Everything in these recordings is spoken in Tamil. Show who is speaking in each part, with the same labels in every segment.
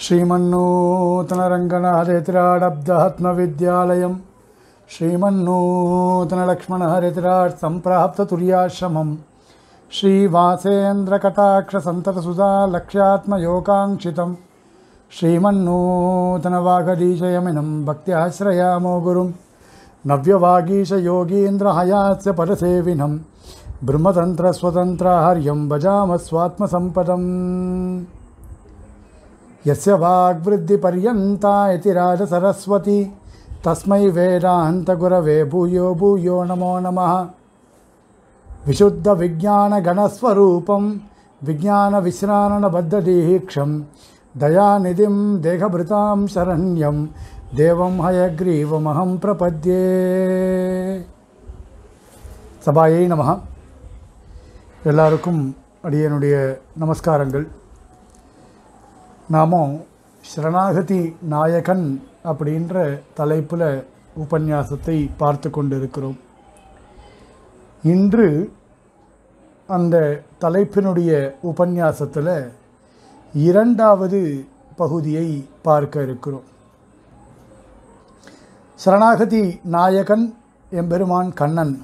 Speaker 1: श्रीमन्नूतनरङ्गणहरितिराड् अब्धहत्मविद्यालयं सम्प्राप्ततुर्याश्रमं श्रीवासेन्द्रकटाक्षसन्ततसुधा श्रीमन्नूतनवागदीशयमिनं भक्त्याश्रयामो गुरुं नव्यवागीशयोगीन्द्रहयास्य परसेविनं ब्रह्मतन्त्रस्वतन्त्रा भजामस्वात्मसम्पदम् यस्य वाग्वृद्धिपर्यन्ता इति राजसरस्वती तस्मै वेदान्तगुरवे भूयो भूयो नमो नमः विशुद्धविज्ञानगणस्वरूपं विज्ञानविश्राननबद्धदीक्षं दयानिधिं देहभृतां शरण्यं देवं हयग्रीवमहं प्रपद्ये சபாயை நமகா எல்லாருக்கும் அடியனுடைய நமஸ்காரங்கள் நாமும் சரணாகதி நாயகன் அப்படின்ற தலைப்பில் உபன்யாசத்தை பார்த்து கொண்டிருக்கிறோம் இன்று அந்த தலைப்பினுடைய உபன்யாசத்தில் இரண்டாவது பகுதியை பார்க்க இருக்கிறோம் சரணாகதி நாயகன் எம்பெருமான் கண்ணன்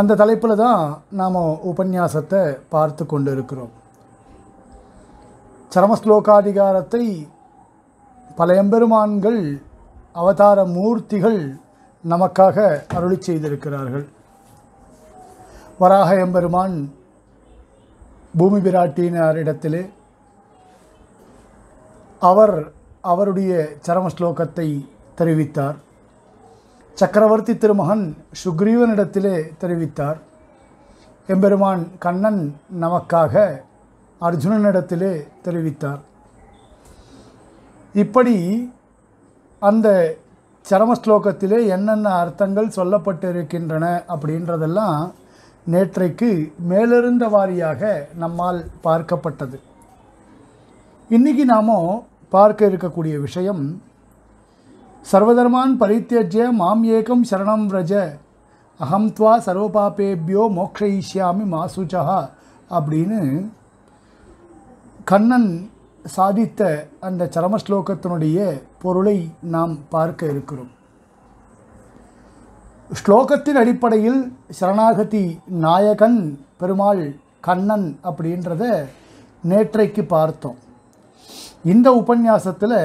Speaker 1: அந்த தலைப்பில் தான் நாம் உபன்யாசத்தை பார்த்து கொண்டு இருக்கிறோம் சரமஸ்லோகாதிகாரத்தை பல எம்பெருமான்கள் அவதார மூர்த்திகள் நமக்காக அருளி செய்திருக்கிறார்கள் வராக எம்பெருமான் பூமி பிராட்டினாரிடத்திலே அவர் அவருடைய சரம ஸ்லோகத்தை தெரிவித்தார் சக்கரவர்த்தி திருமகன் சுக்ரீவனிடத்திலே தெரிவித்தார் எம்பெருமான் கண்ணன் நமக்காக அர்ஜுனனிடத்திலே தெரிவித்தார் இப்படி அந்த சரம ஸ்லோகத்திலே என்னென்ன அர்த்தங்கள் சொல்லப்பட்டிருக்கின்றன அப்படின்றதெல்லாம் நேற்றைக்கு மேலிருந்த வாரியாக நம்மால் பார்க்கப்பட்டது இன்றைக்கி நாமோ பார்க்க இருக்கக்கூடிய விஷயம் சர்வதர்மான் பரித்தியஜ மாம் ஏகம் சரணம் விரஜ அகம் துவா சர்வபாபேபியோ மோக்ஷயிஷ்யாமி மாசுச்சா அப்படின்னு கண்ணன் சாதித்த அந்த சரமஸ்லோகத்தினுடைய பொருளை நாம் பார்க்க இருக்கிறோம் ஸ்லோகத்தின் அடிப்படையில் சரணாகதி நாயகன் பெருமாள் கண்ணன் அப்படின்றத நேற்றைக்கு பார்த்தோம் இந்த உபன்யாசத்தில்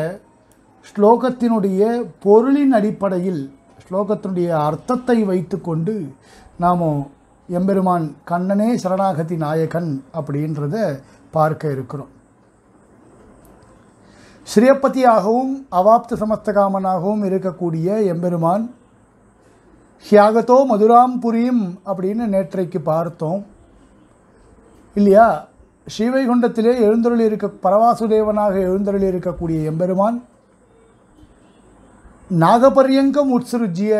Speaker 1: ஸ்லோகத்தினுடைய பொருளின் அடிப்படையில் ஸ்லோகத்தினுடைய அர்த்தத்தை வைத்துக்கொண்டு நாம் எம்பெருமான் கண்ணனே சரணாகதி நாயகன் அப்படின்றத பார்க்க இருக்கிறோம் ஸ்ரீயப்பதியாகவும் அவாப்த சமஸ்தகாமனாகவும் இருக்கக்கூடிய எம்பெருமான் ஹியாகத்தோ மதுராம் புரியும் அப்படின்னு நேற்றைக்கு பார்த்தோம் இல்லையா ஸ்ரீவைகுண்டத்திலே எழுந்தருளி இருக்க பரவாசுதேவனாக எழுந்தருளி இருக்கக்கூடிய எம்பெருமான் நாகபரியங்கம் உட்சருஜிய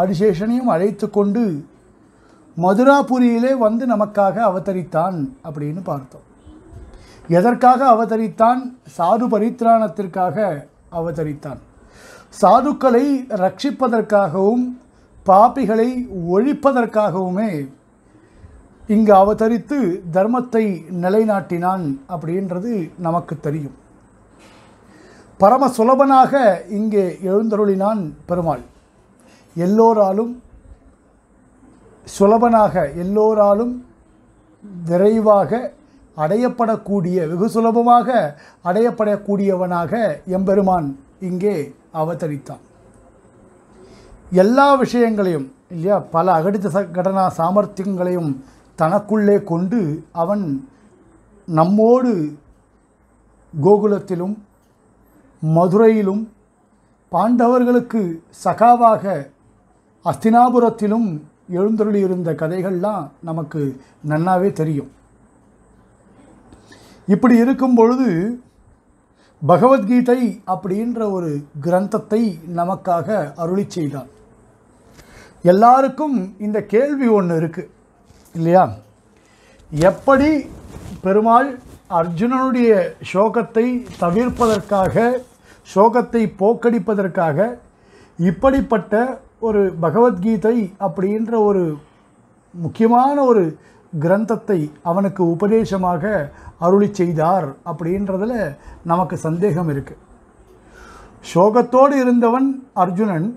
Speaker 1: ஆடிசேஷனையும் அழைத்து கொண்டு மதுராபுரியிலே வந்து நமக்காக அவதரித்தான் அப்படின்னு பார்த்தோம் எதற்காக அவதரித்தான் சாது பரித்ராணத்திற்காக அவதரித்தான் சாதுக்களை ரட்சிப்பதற்காகவும் பாப்பிகளை ஒழிப்பதற்காகவுமே இங்கு அவதரித்து தர்மத்தை நிலைநாட்டினான் அப்படின்றது நமக்கு தெரியும் பரம சுலபனாக இங்கே எழுந்தருளினான் பெருமாள் எல்லோராலும் சுலபனாக எல்லோராலும் விரைவாக அடையப்படக்கூடிய வெகு சுலபமாக அடையப்படக்கூடியவனாக எம்பெருமான் இங்கே அவதரித்தான் எல்லா விஷயங்களையும் இல்லையா பல அகடித்த கடனா சாமர்த்தியங்களையும் தனக்குள்ளே கொண்டு அவன் நம்மோடு கோகுலத்திலும் மதுரையிலும் பாண்டவர்களுக்கு சகாவாக அஸ்தினாபுரத்திலும் எழுந்தருளியிருந்த கதைகள்லாம் நமக்கு நன்னாவே தெரியும் இப்படி இருக்கும் பொழுது பகவத்கீதை அப்படின்ற ஒரு கிரந்தத்தை நமக்காக அருளி செய்தான் எல்லாருக்கும் இந்த கேள்வி ஒன்று இருக்குது இல்லையா எப்படி பெருமாள் அர்ஜுனனுடைய சோகத்தை தவிர்ப்பதற்காக சோகத்தை போக்கடிப்பதற்காக இப்படிப்பட்ட ஒரு பகவத்கீதை அப்படின்ற ஒரு முக்கியமான ஒரு கிரந்தத்தை அவனுக்கு உபதேசமாக அருளி செய்தார் அப்படின்றதில் நமக்கு சந்தேகம் இருக்குது சோகத்தோடு இருந்தவன் அர்ஜுனன்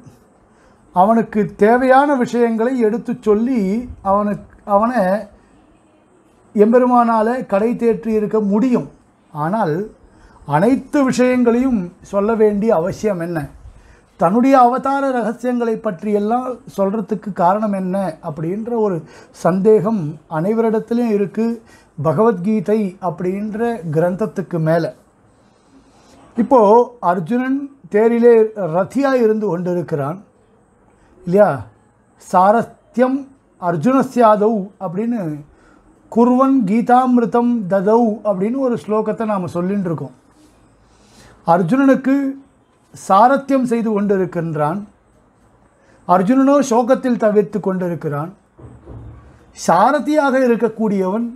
Speaker 1: அவனுக்கு தேவையான விஷயங்களை எடுத்து சொல்லி அவனுக்கு அவனை எம்பெருமானால் கடை தேற்றி இருக்க முடியும் ஆனால் அனைத்து விஷயங்களையும் சொல்ல வேண்டிய அவசியம் என்ன தன்னுடைய அவதார ரகசியங்களை பற்றியெல்லாம் சொல்கிறதுக்கு காரணம் என்ன அப்படின்ற ஒரு சந்தேகம் அனைவரிடத்துலையும் இருக்குது பகவத்கீதை அப்படின்ற கிரந்தத்துக்கு மேலே இப்போது அர்ஜுனன் தேரிலே ரத்தியாக இருந்து கொண்டிருக்கிறான் இல்லையா சாரஸ்தியம் அர்ஜுனஸ்யாதவ் அப்படின்னு குர்வன் கீதாமிருதம் ததவ் அப்படின்னு ஒரு ஸ்லோகத்தை நாம் சொல்லின்னு இருக்கோம் அர்ஜுனனுக்கு சாரத்தியம் செய்து கொண்டிருக்கின்றான் அர்ஜுனனோ சோகத்தில் தவிர்த்து கொண்டிருக்கிறான் சாரதியாக இருக்கக்கூடியவன்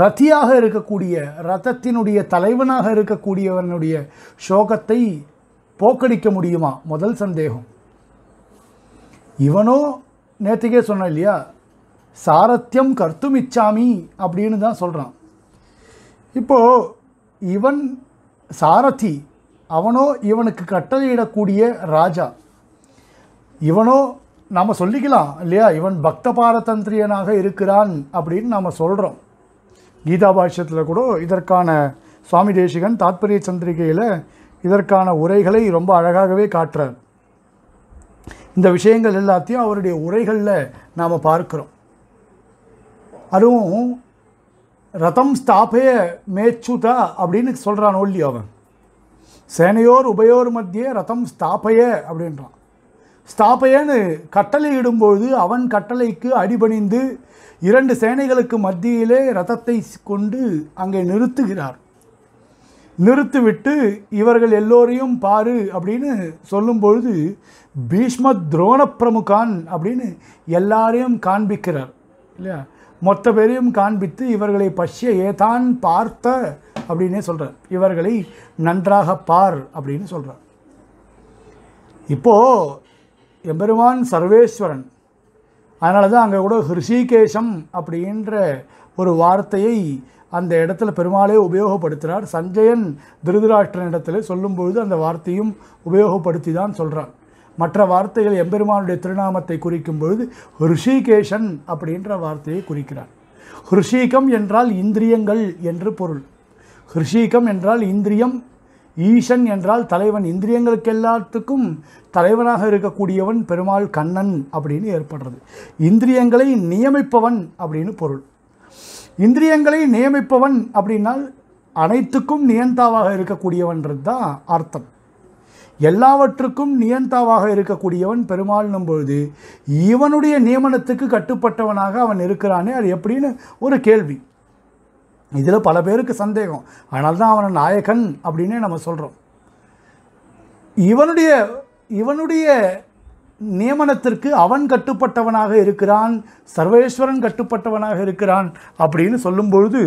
Speaker 1: ரத்தியாக இருக்கக்கூடிய ரதத்தினுடைய தலைவனாக இருக்கக்கூடியவனுடைய சோகத்தை போக்கடிக்க முடியுமா முதல் சந்தேகம் இவனோ நேற்றுக்கே சொன்ன இல்லையா சாரத்தியம் கர்த்தும் இச்சாமி அப்படின்னு தான் சொல்கிறான் இப்போது இவன் சாரதி அவனோ இவனுக்கு கட்டளையிடக்கூடிய ராஜா இவனோ நாம் சொல்லிக்கலாம் இல்லையா இவன் பக்த பாரதந்திரியனாக இருக்கிறான் அப்படின்னு நாம் சொல்கிறோம் கீதா பாஷ்யத்தில் கூட இதற்கான சுவாமி தேசிகன் தாத்பரிய சந்திரிகையில் இதற்கான உரைகளை ரொம்ப அழகாகவே காட்டுறார் இந்த விஷயங்கள் எல்லாத்தையும் அவருடைய உரைகளில் நாம் பார்க்குறோம் அதுவும் ரதம் ஸ்தாபய மேச்சுதா அப்படின்னு சொல்கிறான் ஒல்லி அவன் சேனையோர் உபயோர் மத்தியே ரதம் ஸ்தாபைய அப்படின்றான் ஸ்தாபையன்னு கட்டளையிடும்பொழுது அவன் கட்டளைக்கு அடிபணிந்து இரண்டு சேனைகளுக்கு மத்தியிலே ரதத்தை கொண்டு அங்கே நிறுத்துகிறார் நிறுத்திவிட்டு இவர்கள் எல்லோரையும் பாரு அப்படின்னு சொல்லும்பொழுது பீஷ்ம துரோண பிரமுகான் அப்படின்னு எல்லாரையும் காண்பிக்கிறார் இல்லையா மொத்த பேரையும் காண்பித்து இவர்களை பஷ்ய ஏதான் பார்த்த அப்படின்னே சொல்கிறார் இவர்களை நன்றாக பார் அப்படின்னு சொல்கிறார் இப்போது எம்பெருமான் சர்வேஸ்வரன் அதனால தான் அங்கே கூட ஹிருஷிகேசம் அப்படின்ற ஒரு வார்த்தையை அந்த இடத்துல பெருமாளே உபயோகப்படுத்துகிறார் சஞ்சயன் திருதராஷ்டிரன் இடத்துல சொல்லும்பொழுது அந்த வார்த்தையும் உபயோகப்படுத்தி தான் சொல்கிறார் மற்ற வார்த்தைகள் எம்பெருமானுடைய திருநாமத்தை குறிக்கும் பொழுது ஹிருஷிகேஷன் அப்படின்ற வார்த்தையை குறிக்கிறார் ஹிருஷிகம் என்றால் இந்திரியங்கள் என்று பொருள் ஹிருஷீகம் என்றால் இந்திரியம் ஈசன் என்றால் தலைவன் இந்திரியங்களுக்கு எல்லாத்துக்கும் தலைவனாக இருக்கக்கூடியவன் பெருமாள் கண்ணன் அப்படின்னு ஏற்படுறது இந்திரியங்களை நியமிப்பவன் அப்படின்னு பொருள் இந்திரியங்களை நியமிப்பவன் அப்படின்னால் அனைத்துக்கும் நியந்தாவாக இருக்கக்கூடியவன்றது தான் அர்த்தம் எல்லாவற்றுக்கும் நியந்தாவாக இருக்கக்கூடியவன் பெருமாள்னும் பொழுது இவனுடைய நியமனத்துக்கு கட்டுப்பட்டவனாக அவன் இருக்கிறானே அது எப்படின்னு ஒரு கேள்வி இதில் பல பேருக்கு சந்தேகம் ஆனால் தான் அவனை நாயகன் அப்படின்னே நம்ம சொல்கிறோம் இவனுடைய இவனுடைய நியமனத்திற்கு அவன் கட்டுப்பட்டவனாக இருக்கிறான் சர்வேஸ்வரன் கட்டுப்பட்டவனாக இருக்கிறான் அப்படின்னு சொல்லும்பொழுது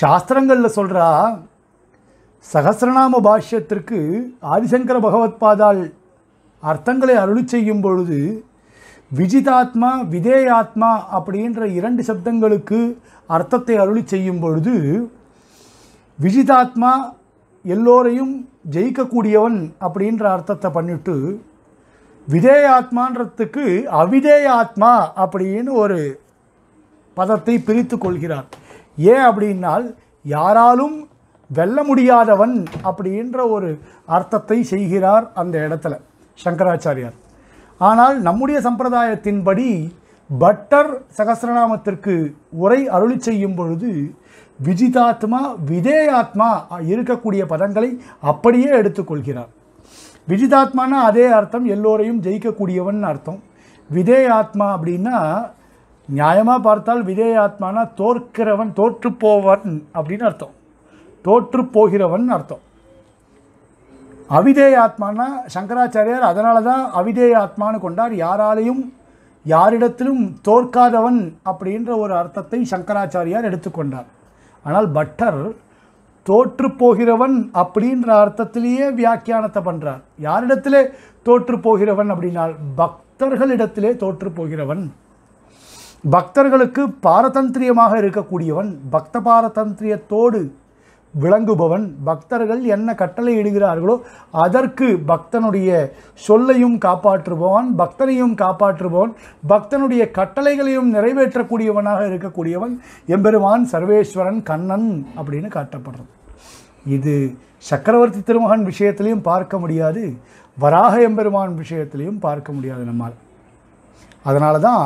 Speaker 1: சாஸ்திரங்களில் சொல்கிறா சகசிரநாம பாஷ்யத்திற்கு ஆதிசங்கர பாதால் அர்த்தங்களை அருளி செய்யும் பொழுது விஜிதாத்மா விதேயாத்மா அப்படின்ற இரண்டு சப்தங்களுக்கு அர்த்தத்தை அருளி செய்யும் பொழுது விஜிதாத்மா எல்லோரையும் ஜெயிக்கக்கூடியவன் அப்படின்ற அர்த்தத்தை பண்ணிட்டு விதேயாத்மான்றதுக்கு அவிதேயாத்மா அப்படின்னு ஒரு பதத்தை பிரித்து கொள்கிறார் ஏன் அப்படின்னால் யாராலும் வெல்ல முடியாதவன் அப்படின்ற ஒரு அர்த்தத்தை செய்கிறார் அந்த இடத்துல சங்கராச்சாரியார் ஆனால் நம்முடைய சம்பிரதாயத்தின்படி பட்டர் சகசிரநாமத்திற்கு உரை அருளி செய்யும் பொழுது விஜிதாத்மா விதேயாத்மா இருக்கக்கூடிய பதங்களை அப்படியே எடுத்துக்கொள்கிறார் விஜிதாத்மானா அதே அர்த்தம் எல்லோரையும் ஜெயிக்கக்கூடியவன் அர்த்தம் விதேயாத்மா அப்படின்னா நியாயமாக பார்த்தால் விதேயாத்மானா தோற்கிறவன் தோற்றுப்போவன் அப்படின்னு அர்த்தம் தோற்று போகிறவன் அர்த்தம் அவிதேய ஆத்மானா சங்கராச்சாரியார் அதனால தான் அவிதேய ஆத்மானு கொண்டார் யாராலையும் யாரிடத்திலும் தோற்காதவன் அப்படின்ற ஒரு அர்த்தத்தை சங்கராச்சாரியார் எடுத்துக்கொண்டார் ஆனால் பட்டர் தோற்று போகிறவன் அப்படின்ற அர்த்தத்திலேயே வியாக்கியானத்தை பண்ணுறார் யாரிடத்திலே தோற்று போகிறவன் அப்படின்னால் பக்தர்களிடத்திலே தோற்று போகிறவன் பக்தர்களுக்கு பாரதந்திரியமாக இருக்கக்கூடியவன் பக்த பாரதந்திரியத்தோடு விளங்குபவன் பக்தர்கள் என்ன கட்டளை இடுகிறார்களோ அதற்கு பக்தனுடைய சொல்லையும் காப்பாற்றுபவன் பக்தனையும் காப்பாற்றுபவன் பக்தனுடைய கட்டளைகளையும் நிறைவேற்றக்கூடியவனாக இருக்கக்கூடியவன் எம்பெருமான் சர்வேஸ்வரன் கண்ணன் அப்படின்னு காட்டப்படுறது இது சக்கரவர்த்தி திருமகன் விஷயத்திலையும் பார்க்க முடியாது வராக எம்பெருமான் விஷயத்திலையும் பார்க்க முடியாது நம்மால் அதனால தான்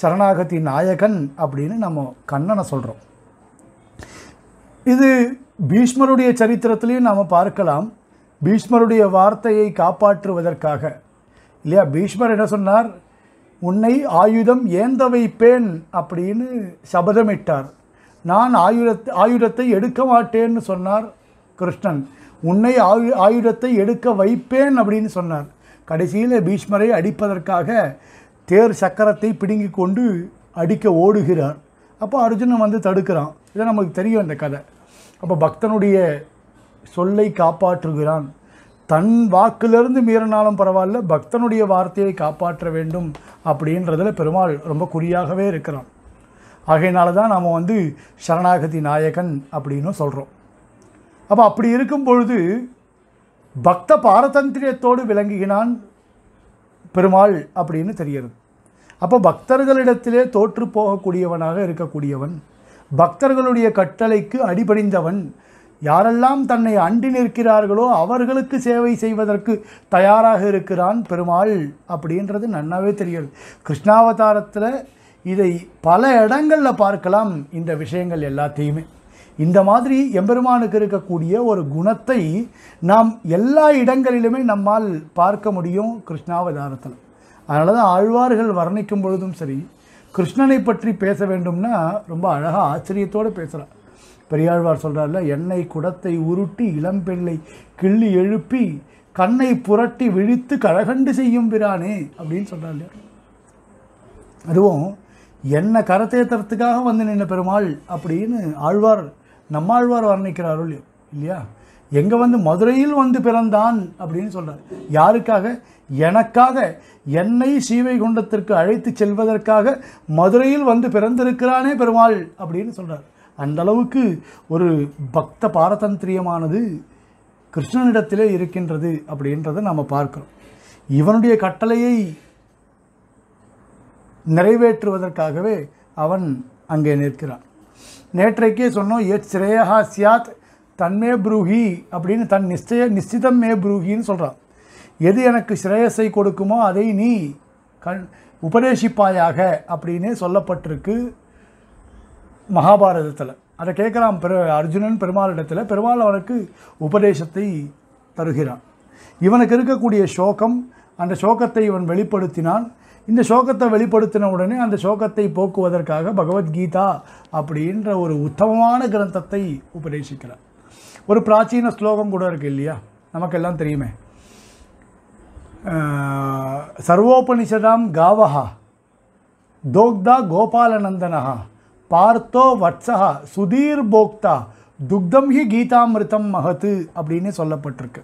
Speaker 1: சரணாகத்தின் நாயகன் அப்படின்னு நம்ம கண்ணனை சொல்கிறோம் இது பீஷ்மருடைய சரித்திரத்திலையும் நாம் பார்க்கலாம் பீஷ்மருடைய வார்த்தையை காப்பாற்றுவதற்காக இல்லையா பீஷ்மர் என்ன சொன்னார் உன்னை ஆயுதம் ஏந்த வைப்பேன் அப்படின்னு சபதமிட்டார் நான் ஆயுத ஆயுதத்தை எடுக்க மாட்டேன்னு சொன்னார் கிருஷ்ணன் உன்னை ஆயு ஆயுதத்தை எடுக்க வைப்பேன் அப்படின்னு சொன்னார் கடைசியில் பீஷ்மரை அடிப்பதற்காக தேர் சக்கரத்தை பிடுங்கி கொண்டு அடிக்க ஓடுகிறார் அப்போ அர்ஜுனன் வந்து தடுக்கிறான் இதை நமக்கு தெரியும் இந்த கதை அப்போ பக்தனுடைய சொல்லை காப்பாற்றுகிறான் தன் வாக்கிலிருந்து மீறினாலும் பரவாயில்ல பக்தனுடைய வார்த்தையை காப்பாற்ற வேண்டும் அப்படின்றதில் பெருமாள் ரொம்ப குறியாகவே இருக்கிறான் ஆகையினால தான் நாம் வந்து சரணாகதி நாயகன் அப்படின்னு சொல்கிறோம் அப்போ அப்படி இருக்கும் பொழுது பக்த பாரதந்திரியத்தோடு விளங்குகிறான் பெருமாள் அப்படின்னு தெரிகிறது அப்போ பக்தர்களிடத்திலே தோற்று போகக்கூடியவனாக இருக்கக்கூடியவன் பக்தர்களுடைய கட்டளைக்கு அடிபணிந்தவன் யாரெல்லாம் தன்னை அண்டி நிற்கிறார்களோ அவர்களுக்கு சேவை செய்வதற்கு தயாராக இருக்கிறான் பெருமாள் அப்படின்றது நன்னாவே தெரியாது கிருஷ்ணாவதாரத்தில் இதை பல இடங்களில் பார்க்கலாம் இந்த விஷயங்கள் எல்லாத்தையுமே இந்த மாதிரி எம்பெருமானுக்கு இருக்கக்கூடிய ஒரு குணத்தை நாம் எல்லா இடங்களிலுமே நம்மால் பார்க்க முடியும் கிருஷ்ணாவதாரத்தில் அதனால தான் ஆழ்வார்கள் வர்ணிக்கும் பொழுதும் சரி கிருஷ்ணனை பற்றி பேச வேண்டும்னா ரொம்ப அழகாக ஆச்சரியத்தோடு பேசுகிறார் பெரியாழ்வார் சொல்கிறார்ல எண்ணெய் குடத்தை உருட்டி இளம்பெண்ணை கிள்ளி எழுப்பி கண்ணை புரட்டி விழித்து கழகண்டு செய்யும் பிரானே அப்படின்னு சொல்கிறார் அதுவும் என்னை கரத்தேத்துறதுக்காக வந்து நின்ன பெருமாள் அப்படின்னு ஆழ்வார் நம்மாழ்வார் வர்ணிக்கிறாரோ இல்லையா எங்கே வந்து மதுரையில் வந்து பிறந்தான் அப்படின்னு சொல்கிறார் யாருக்காக எனக்காக என்னை சீவை குண்டத்திற்கு அழைத்து செல்வதற்காக மதுரையில் வந்து பிறந்திருக்கிறானே பெருமாள் அப்படின்னு சொல்கிறார் அந்தளவுக்கு ஒரு பக்த பாரதந்திரியமானது கிருஷ்ணனிடத்திலே இருக்கின்றது அப்படின்றத நாம் பார்க்குறோம் இவனுடைய கட்டளையை நிறைவேற்றுவதற்காகவே அவன் அங்கே நிற்கிறான் நேற்றைக்கே சொன்னோம் எச் சிரேயா சியாத் தன்மே புரூகி அப்படின்னு தன் நிச்சய நிச்சிதம் மே புரூகின்னு சொல்கிறான் எது எனக்கு ஸ்ரேயஸை கொடுக்குமோ அதை நீ கண் உபதேசிப்பாயாக அப்படின்னு சொல்லப்பட்டிருக்கு மகாபாரதத்தில் அதை கேட்குறான் பெரு அர்ஜுனன் பெருமாளிடத்தில் பெருமாள் அவனுக்கு உபதேசத்தை தருகிறான் இவனுக்கு இருக்கக்கூடிய சோகம் அந்த சோகத்தை இவன் வெளிப்படுத்தினான் இந்த சோகத்தை வெளிப்படுத்தின உடனே அந்த சோகத்தை போக்குவதற்காக பகவத்கீதா அப்படின்ற ஒரு உத்தமமான கிரந்தத்தை உபதேசிக்கிறான் ஒரு பிராச்சீன ஸ்லோகம் கூட இருக்குது இல்லையா நமக்கெல்லாம் தெரியுமே சர்வோபனிஷதாம் காவஹா தோக்தா கோபாலநந்தனஹா பார்த்தோ வட்சா சுதீர் போக்தா துக்தம் ஹி கீதாமிருத்தம் மகத்து அப்படின்னு சொல்லப்பட்டிருக்கு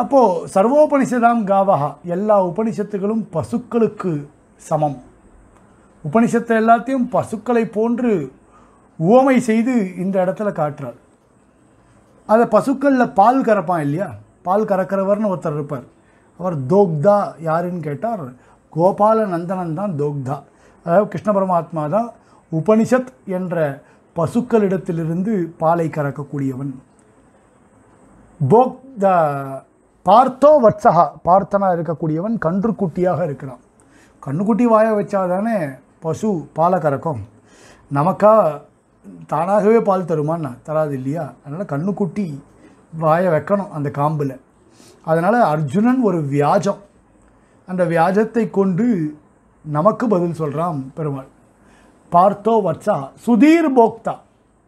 Speaker 1: அப்போது சர்வோபனிஷதாம் காவஹா எல்லா உபனிஷத்துகளும் பசுக்களுக்கு சமம் உபனிஷத்தை எல்லாத்தையும் பசுக்களை போன்று உவமை செய்து இந்த இடத்துல காட்டுறார் அதை பசுக்களில் பால் கறப்பான் இல்லையா பால் கறக்கிறவர்னு ஒருத்தர் இருப்பார் அவர் தோக்தா யாருன்னு கேட்டார் கோபால நந்தனன் தான் தோக்தா அதாவது கிருஷ்ண பரமாத்மா தான் உபனிஷத் என்ற பசுக்களிடத்திலிருந்து பாலை கறக்கக்கூடியவன் போக் த பார்த்தோ வத்சகா பார்த்தனாக இருக்கக்கூடியவன் கன்றுக்குட்டியாக இருக்கிறான் கண்ணுக்குட்டி வாய வச்சாதானே பசு பாலை கறக்கும் நமக்காக தானாகவே பால் தருமான்னா தராது இல்லையா அதனால் கண்ணுக்குட்டி வாயை வைக்கணும் அந்த காம்பில் அதனால் அர்ஜுனன் ஒரு வியாஜம் அந்த வியாஜத்தை கொண்டு நமக்கு பதில் சொல்கிறான் பெருமாள் பார்த்தோ வச்சா சுதீர் போக்தா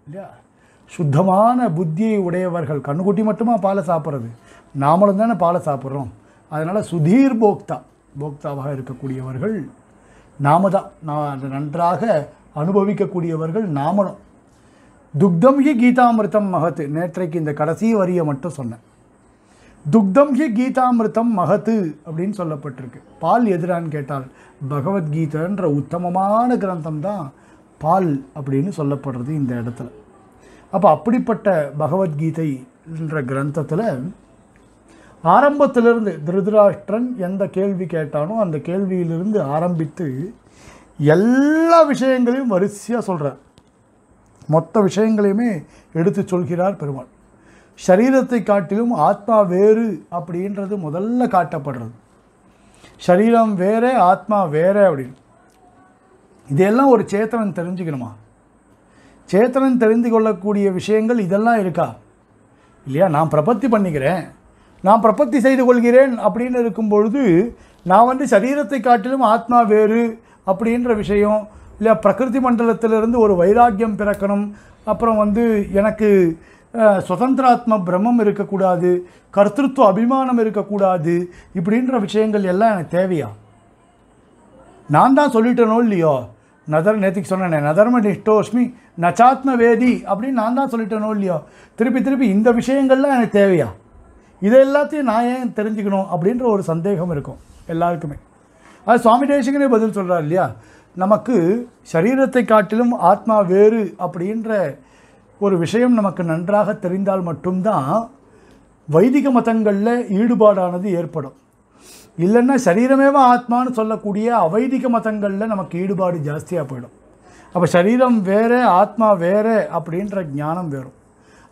Speaker 1: இல்லையா சுத்தமான புத்தியை உடையவர்கள் கண்ணுக்குட்டி மட்டுமா பாலை சாப்பிட்றது நாமளும் தானே பாலை சாப்பிட்றோம் அதனால் சுதீர் போக்தா போக்தாவாக இருக்கக்கூடியவர்கள் நாம தான் நான் அதை நன்றாக அனுபவிக்கக்கூடியவர்கள் நாமளும் துக்தம் ஹி கீதாமிருத்தம் மகத்து நேற்றைக்கு இந்த கடைசி வரியை மட்டும் சொன்னேன் துக்தம் ஹி கீதாமிருத்தம் மகத்து அப்படின்னு சொல்லப்பட்டிருக்கு பால் எதிரான்னு கேட்டால் பகவத்கீதைன்ற உத்தமமான கிரந்தம் தான் பால் அப்படின்னு சொல்லப்படுறது இந்த இடத்துல அப்போ அப்படிப்பட்ட பகவத்கீதை என்ற கிரந்தத்தில் ஆரம்பத்திலிருந்து திருதராஷ்டிரன் எந்த கேள்வி கேட்டானோ அந்த கேள்வியிலிருந்து ஆரம்பித்து எல்லா விஷயங்களையும் வரிசையாக சொல்கிறார் மொத்த விஷயங்களையுமே எடுத்து சொல்கிறார் பெருமாள் சரீரத்தை காட்டிலும் ஆத்மா வேறு அப்படின்றது முதல்ல காட்டப்படுறது சரீரம் வேறு ஆத்மா வேறு அப்படின்னு இதெல்லாம் ஒரு சேத்தனன் தெரிஞ்சுக்கணுமா சேத்தனன் தெரிந்து கொள்ளக்கூடிய விஷயங்கள் இதெல்லாம் இருக்கா இல்லையா நான் பிரபத்தி பண்ணிக்கிறேன் நான் பிரபத்தி செய்து கொள்கிறேன் அப்படின்னு இருக்கும் பொழுது நான் வந்து சரீரத்தை காட்டிலும் ஆத்மா வேறு அப்படின்ற விஷயம் இல்லை பிரகிருதி மண்டலத்திலிருந்து ஒரு வைராக்கியம் பிறக்கணும் அப்புறம் வந்து எனக்கு சுதந்திராத்ம பிரமம் இருக்கக்கூடாது கர்த்தத்துவ அபிமானம் இருக்கக்கூடாது இப்படின்ற விஷயங்கள் எல்லாம் எனக்கு தேவையா நான் தான் சொல்லிட்டேனோ இல்லையோ நதர் நேற்றுக்கு சொன்னேன் நதர்ம நிஷ்டோஷ்மி நச்சாத்ம வேதி அப்படின்னு நான் தான் சொல்லிட்டேனோ இல்லையோ திருப்பி திருப்பி இந்த விஷயங்கள்லாம் எனக்கு தேவையா இதை எல்லாத்தையும் நான் ஏன் தெரிஞ்சுக்கணும் அப்படின்ற ஒரு சந்தேகம் இருக்கும் எல்லாருக்குமே அது சுவாமி தேசிகனே பதில் சொல்கிறார் இல்லையா நமக்கு சரீரத்தை காட்டிலும் ஆத்மா வேறு அப்படின்ற ஒரு விஷயம் நமக்கு நன்றாக தெரிந்தால் மட்டும்தான் வைதிக மதங்களில் ஈடுபாடானது ஏற்படும் இல்லைன்னா சரீரமேவா ஆத்மான்னு சொல்லக்கூடிய அவைதிக மதங்களில் நமக்கு ஈடுபாடு ஜாஸ்தியாக போயிடும் அப்போ சரீரம் வேறு ஆத்மா வேறு அப்படின்ற ஞானம் வேறும்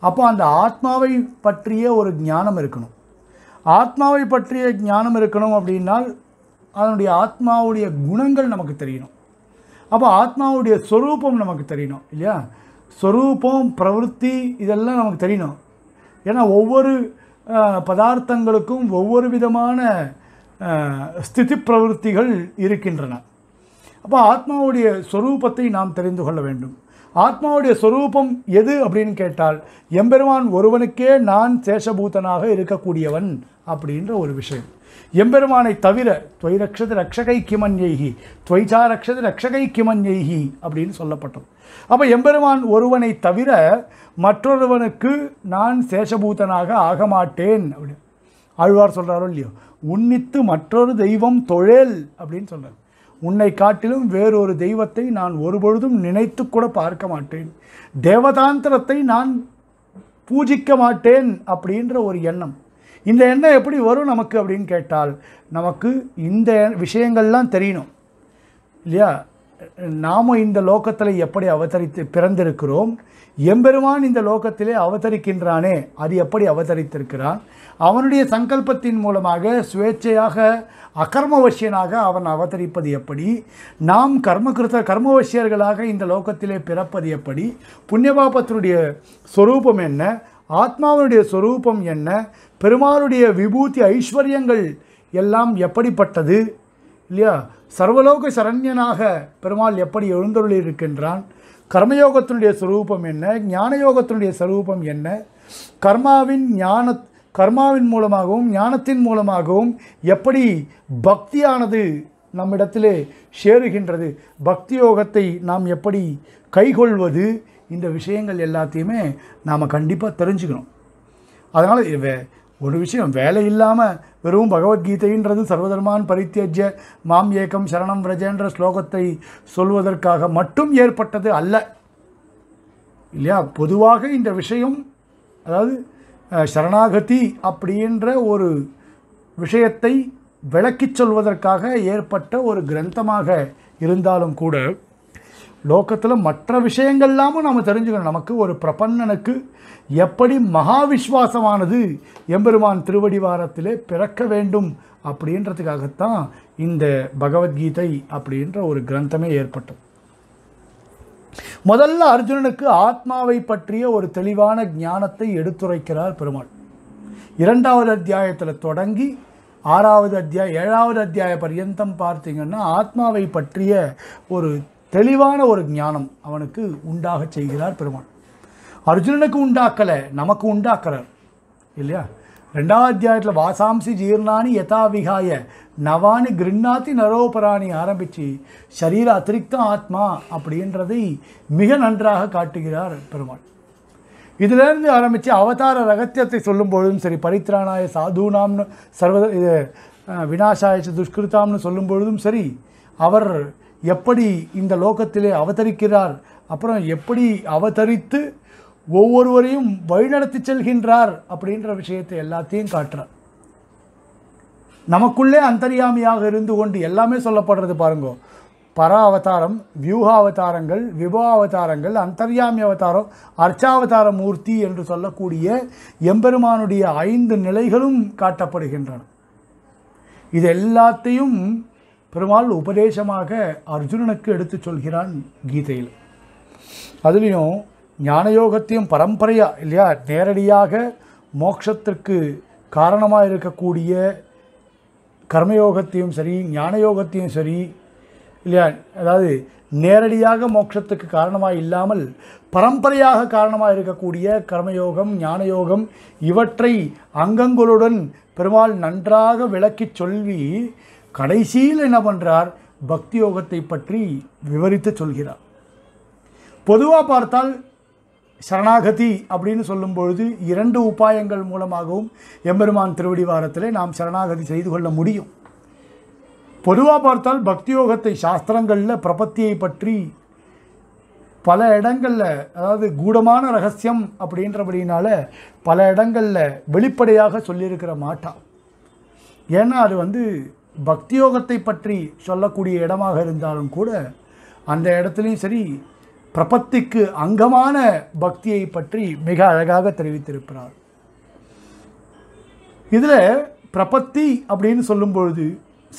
Speaker 1: அப்போ அந்த ஆத்மாவை பற்றிய ஒரு ஞானம் இருக்கணும் ஆத்மாவை பற்றிய ஞானம் இருக்கணும் அப்படின்னால் அதனுடைய ஆத்மாவுடைய குணங்கள் நமக்கு தெரியணும் அப்போ ஆத்மாவுடைய ஸ்வரூபம் நமக்கு தெரியணும் இல்லையா ஸ்வரூபம் பிரவருத்தி இதெல்லாம் நமக்கு தெரியணும் ஏன்னா ஒவ்வொரு பதார்த்தங்களுக்கும் ஒவ்வொரு விதமான ஸ்திதி பிரவருத்திகள் இருக்கின்றன அப்போ ஆத்மாவுடைய ஸ்வரூபத்தை நாம் தெரிந்து கொள்ள வேண்டும் ஆத்மாவுடைய ஸ்வரூபம் எது அப்படின்னு கேட்டால் எம்பெருமான் ஒருவனுக்கே நான் சேஷபூதனாக இருக்கக்கூடியவன் அப்படின்ற ஒரு விஷயம் எம்பெருமானை தவிர துவை ரக்ஷது ரக்ஷகை கிமன்யைகி துவைச்சா ரக்ஷது ரக்ஷகை கிமன்யைகி அப்படின்னு சொல்லப்பட்டது அப்போ எம்பெருமான் ஒருவனை தவிர மற்றொருவனுக்கு நான் சேஷபூதனாக ஆக மாட்டேன் அப்படின்னு ஆழ்வார் சொல்கிறாரோ இல்லையோ உன்னித்து மற்றொரு தெய்வம் தொழில் அப்படின்னு சொல்கிறார் உன்னை காட்டிலும் வேறொரு தெய்வத்தை நான் ஒருபொழுதும் நினைத்து கூட பார்க்க மாட்டேன் தேவதாந்திரத்தை நான் பூஜிக்க மாட்டேன் அப்படின்ற ஒரு எண்ணம் இந்த எண்ணம் எப்படி வரும் நமக்கு அப்படின்னு கேட்டால் நமக்கு இந்த விஷயங்கள்லாம் தெரியணும் இல்லையா நாம் இந்த லோகத்தில் எப்படி அவதரித்து பிறந்திருக்கிறோம் எம்பெருமான் இந்த லோகத்திலே அவதரிக்கின்றானே அது எப்படி அவதரித்திருக்கிறான் அவனுடைய சங்கல்பத்தின் மூலமாக சுயேட்சையாக அகர்மவசியனாக அவன் அவதரிப்பது எப்படி நாம் கர்மகிருத்த கர்மவசியர்களாக இந்த லோகத்திலே பிறப்பது எப்படி புண்ணியபாபத்தினுடைய சொரூபம் என்ன ஆத்மாவினுடைய சொரூபம் என்ன பெருமாளுடைய விபூதி ஐஸ்வர்யங்கள் எல்லாம் எப்படிப்பட்டது இல்லையா சர்வலோக சரண்யனாக பெருமாள் எப்படி எழுந்தருளி இருக்கின்றான் கர்மயோகத்தினுடைய சுரூபம் என்ன ஞானயோகத்தினுடைய சுரூபம் என்ன கர்மாவின் ஞான கர்மாவின் மூலமாகவும் ஞானத்தின் மூலமாகவும் எப்படி பக்தியானது நம்மிடத்திலே சேருகின்றது பக்தி யோகத்தை நாம் எப்படி கைகொள்வது இந்த விஷயங்கள் எல்லாத்தையுமே நாம் கண்டிப்பாக தெரிஞ்சுக்கணும் அதனால் வே ஒரு விஷயம் வேலை இல்லாமல் வெறும் பகவத்கீதைன்றது சர்வதர்மான் பரித்தியஜ மாம் ஏக்கம் சரணம் விரஜன்ற ஸ்லோகத்தை சொல்வதற்காக மட்டும் ஏற்பட்டது அல்ல இல்லையா பொதுவாக இந்த விஷயம் அதாவது சரணாகதி அப்படின்ற ஒரு விஷயத்தை விளக்கிச் சொல்வதற்காக ஏற்பட்ட ஒரு கிரந்தமாக இருந்தாலும் கூட லோக்கத்தில் மற்ற விஷயங்கள்லாமும் நாம் தெரிஞ்சுக்கணும் நமக்கு ஒரு பிரபன்னனுக்கு எப்படி மகாவிஸ்வாசமானது எம்பெருமான் திருவடிவாரத்திலே பிறக்க வேண்டும் அப்படின்றதுக்காகத்தான் இந்த பகவத்கீதை அப்படின்ற ஒரு கிரந்தமே ஏற்பட்டது முதல்ல அர்ஜுனனுக்கு ஆத்மாவை பற்றிய ஒரு தெளிவான ஞானத்தை எடுத்துரைக்கிறார் பெருமாள் இரண்டாவது அத்தியாயத்தில் தொடங்கி ஆறாவது அத்தியாய ஏழாவது அத்தியாய பர்யந்தம் பார்த்தீங்கன்னா ஆத்மாவை பற்றிய ஒரு தெளிவான ஒரு ஞானம் அவனுக்கு உண்டாக செய்கிறார் பெருமான் அர்ஜுனனுக்கு உண்டாக்கலை நமக்கு உண்டாக்குறார் இல்லையா ரெண்டாவது அத்தியாயத்தில் வாசாம்சி ஜீர்ணானி யதா விகாய நவானி கிருண்ணாத்தி நரோபராணி ஆரம்பித்து சரீர அத்திரிக்த ஆத்மா அப்படின்றதை மிக நன்றாக காட்டுகிறார் பெருமாள் இதிலிருந்து ஆரம்பித்து அவதார ரகத்தியத்தை சொல்லும் பொழுதும் சரி பரித்ராணாய சாதுனாம்னு சர்வத இது விநாசாய துஷ்கிருத்தாம்னு சொல்லும் பொழுதும் சரி அவர் எப்படி இந்த லோகத்திலே அவதரிக்கிறார் அப்புறம் எப்படி அவதரித்து ஒவ்வொருவரையும் வழிநடத்தி செல்கின்றார் அப்படின்ற விஷயத்தை எல்லாத்தையும் காட்டுறார் நமக்குள்ளே அந்தரியாமியாக இருந்து கொண்டு எல்லாமே சொல்லப்படுறது பாருங்க பர அவதாரம் வியூகாவதாரங்கள் விபாவதாரங்கள் அந்தர்யாமி அவதாரம் அர்ச்சாவதார மூர்த்தி என்று சொல்லக்கூடிய எம்பெருமானுடைய ஐந்து நிலைகளும் காட்டப்படுகின்றன இது எல்லாத்தையும் பெருமாள் உபதேசமாக அர்ஜுனனுக்கு எடுத்து சொல்கிறான் கீதையில் அதுலேயும் ஞானயோகத்தையும் பரம்பரையாக இல்லையா நேரடியாக மோட்சத்திற்கு காரணமாக இருக்கக்கூடிய கர்மயோகத்தையும் சரி ஞானயோகத்தையும் சரி இல்லையா அதாவது நேரடியாக மோட்சத்துக்கு காரணமாக இல்லாமல் பரம்பரையாக காரணமாக இருக்கக்கூடிய கர்மயோகம் ஞானயோகம் இவற்றை அங்கங்களுடன் பெருமாள் நன்றாக விளக்கி சொல்வி கடைசியில் என்ன பண்ணுறார் பக்தி யோகத்தை பற்றி விவரித்து சொல்கிறார் பொதுவாக பார்த்தால் சரணாகதி அப்படின்னு சொல்லும்பொழுது இரண்டு உபாயங்கள் மூலமாகவும் எம்பெருமான் வாரத்தில் நாம் சரணாகதி செய்து கொள்ள முடியும் பொதுவாக பார்த்தால் பக்தியோகத்தை சாஸ்திரங்களில் பிரபத்தியை பற்றி பல இடங்களில் அதாவது கூடமான ரகசியம் அப்படின்றபடினால பல இடங்களில் வெளிப்படையாக சொல்லியிருக்கிற மாட்டா ஏன்னா அது வந்து பக்தியோகத்தை பற்றி சொல்லக்கூடிய இடமாக இருந்தாலும் கூட அந்த இடத்துலையும் சரி பிரபத்திக்கு அங்கமான பக்தியை பற்றி மிக அழகாக தெரிவித்திருக்கிறார் இதில் பிரபத்தி அப்படின்னு சொல்லும்பொழுது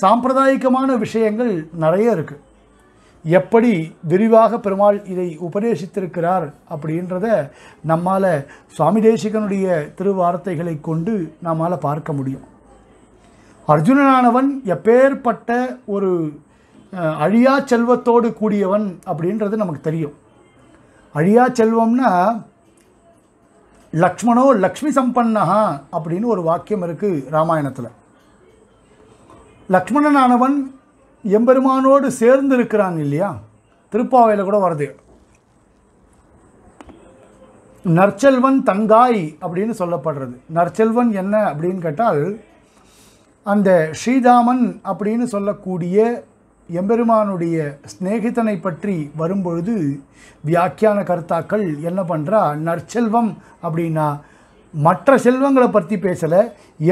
Speaker 1: சாம்பிரதாயிகமான விஷயங்கள் நிறைய இருக்குது எப்படி விரிவாக பெருமாள் இதை உபதேசித்திருக்கிறார் அப்படின்றத நம்மால் சுவாமி தேசிகனுடைய திருவார்த்தைகளை கொண்டு நம்மால் பார்க்க முடியும் அர்ஜுனனானவன் எப்பேற்பட்ட ஒரு அழியா செல்வத்தோடு கூடியவன் அப்படின்றது நமக்கு தெரியும் அழியா செல்வம்னா லக்ஷ்மணோ லக்ஷ்மி சம்பன்னா அப்படின்னு ஒரு வாக்கியம் இருக்குது ராமாயணத்தில் லக்ஷ்மணனானவன் எம்பெருமானோடு சேர்ந்து இருக்கிறான் இல்லையா திருப்பாவையில் கூட வருது நற்செல்வன் தங்காய் அப்படின்னு சொல்லப்படுறது நற்செல்வன் என்ன அப்படின்னு கேட்டால் அந்த ஸ்ரீதாமன் அப்படின்னு சொல்லக்கூடிய எம்பெருமானுடைய சிநேகிதனை பற்றி வரும்பொழுது வியாக்கியான கருத்தாக்கள் என்ன பண்ணுறா நற்செல்வம் அப்படின்னா மற்ற செல்வங்களை பற்றி பேசலை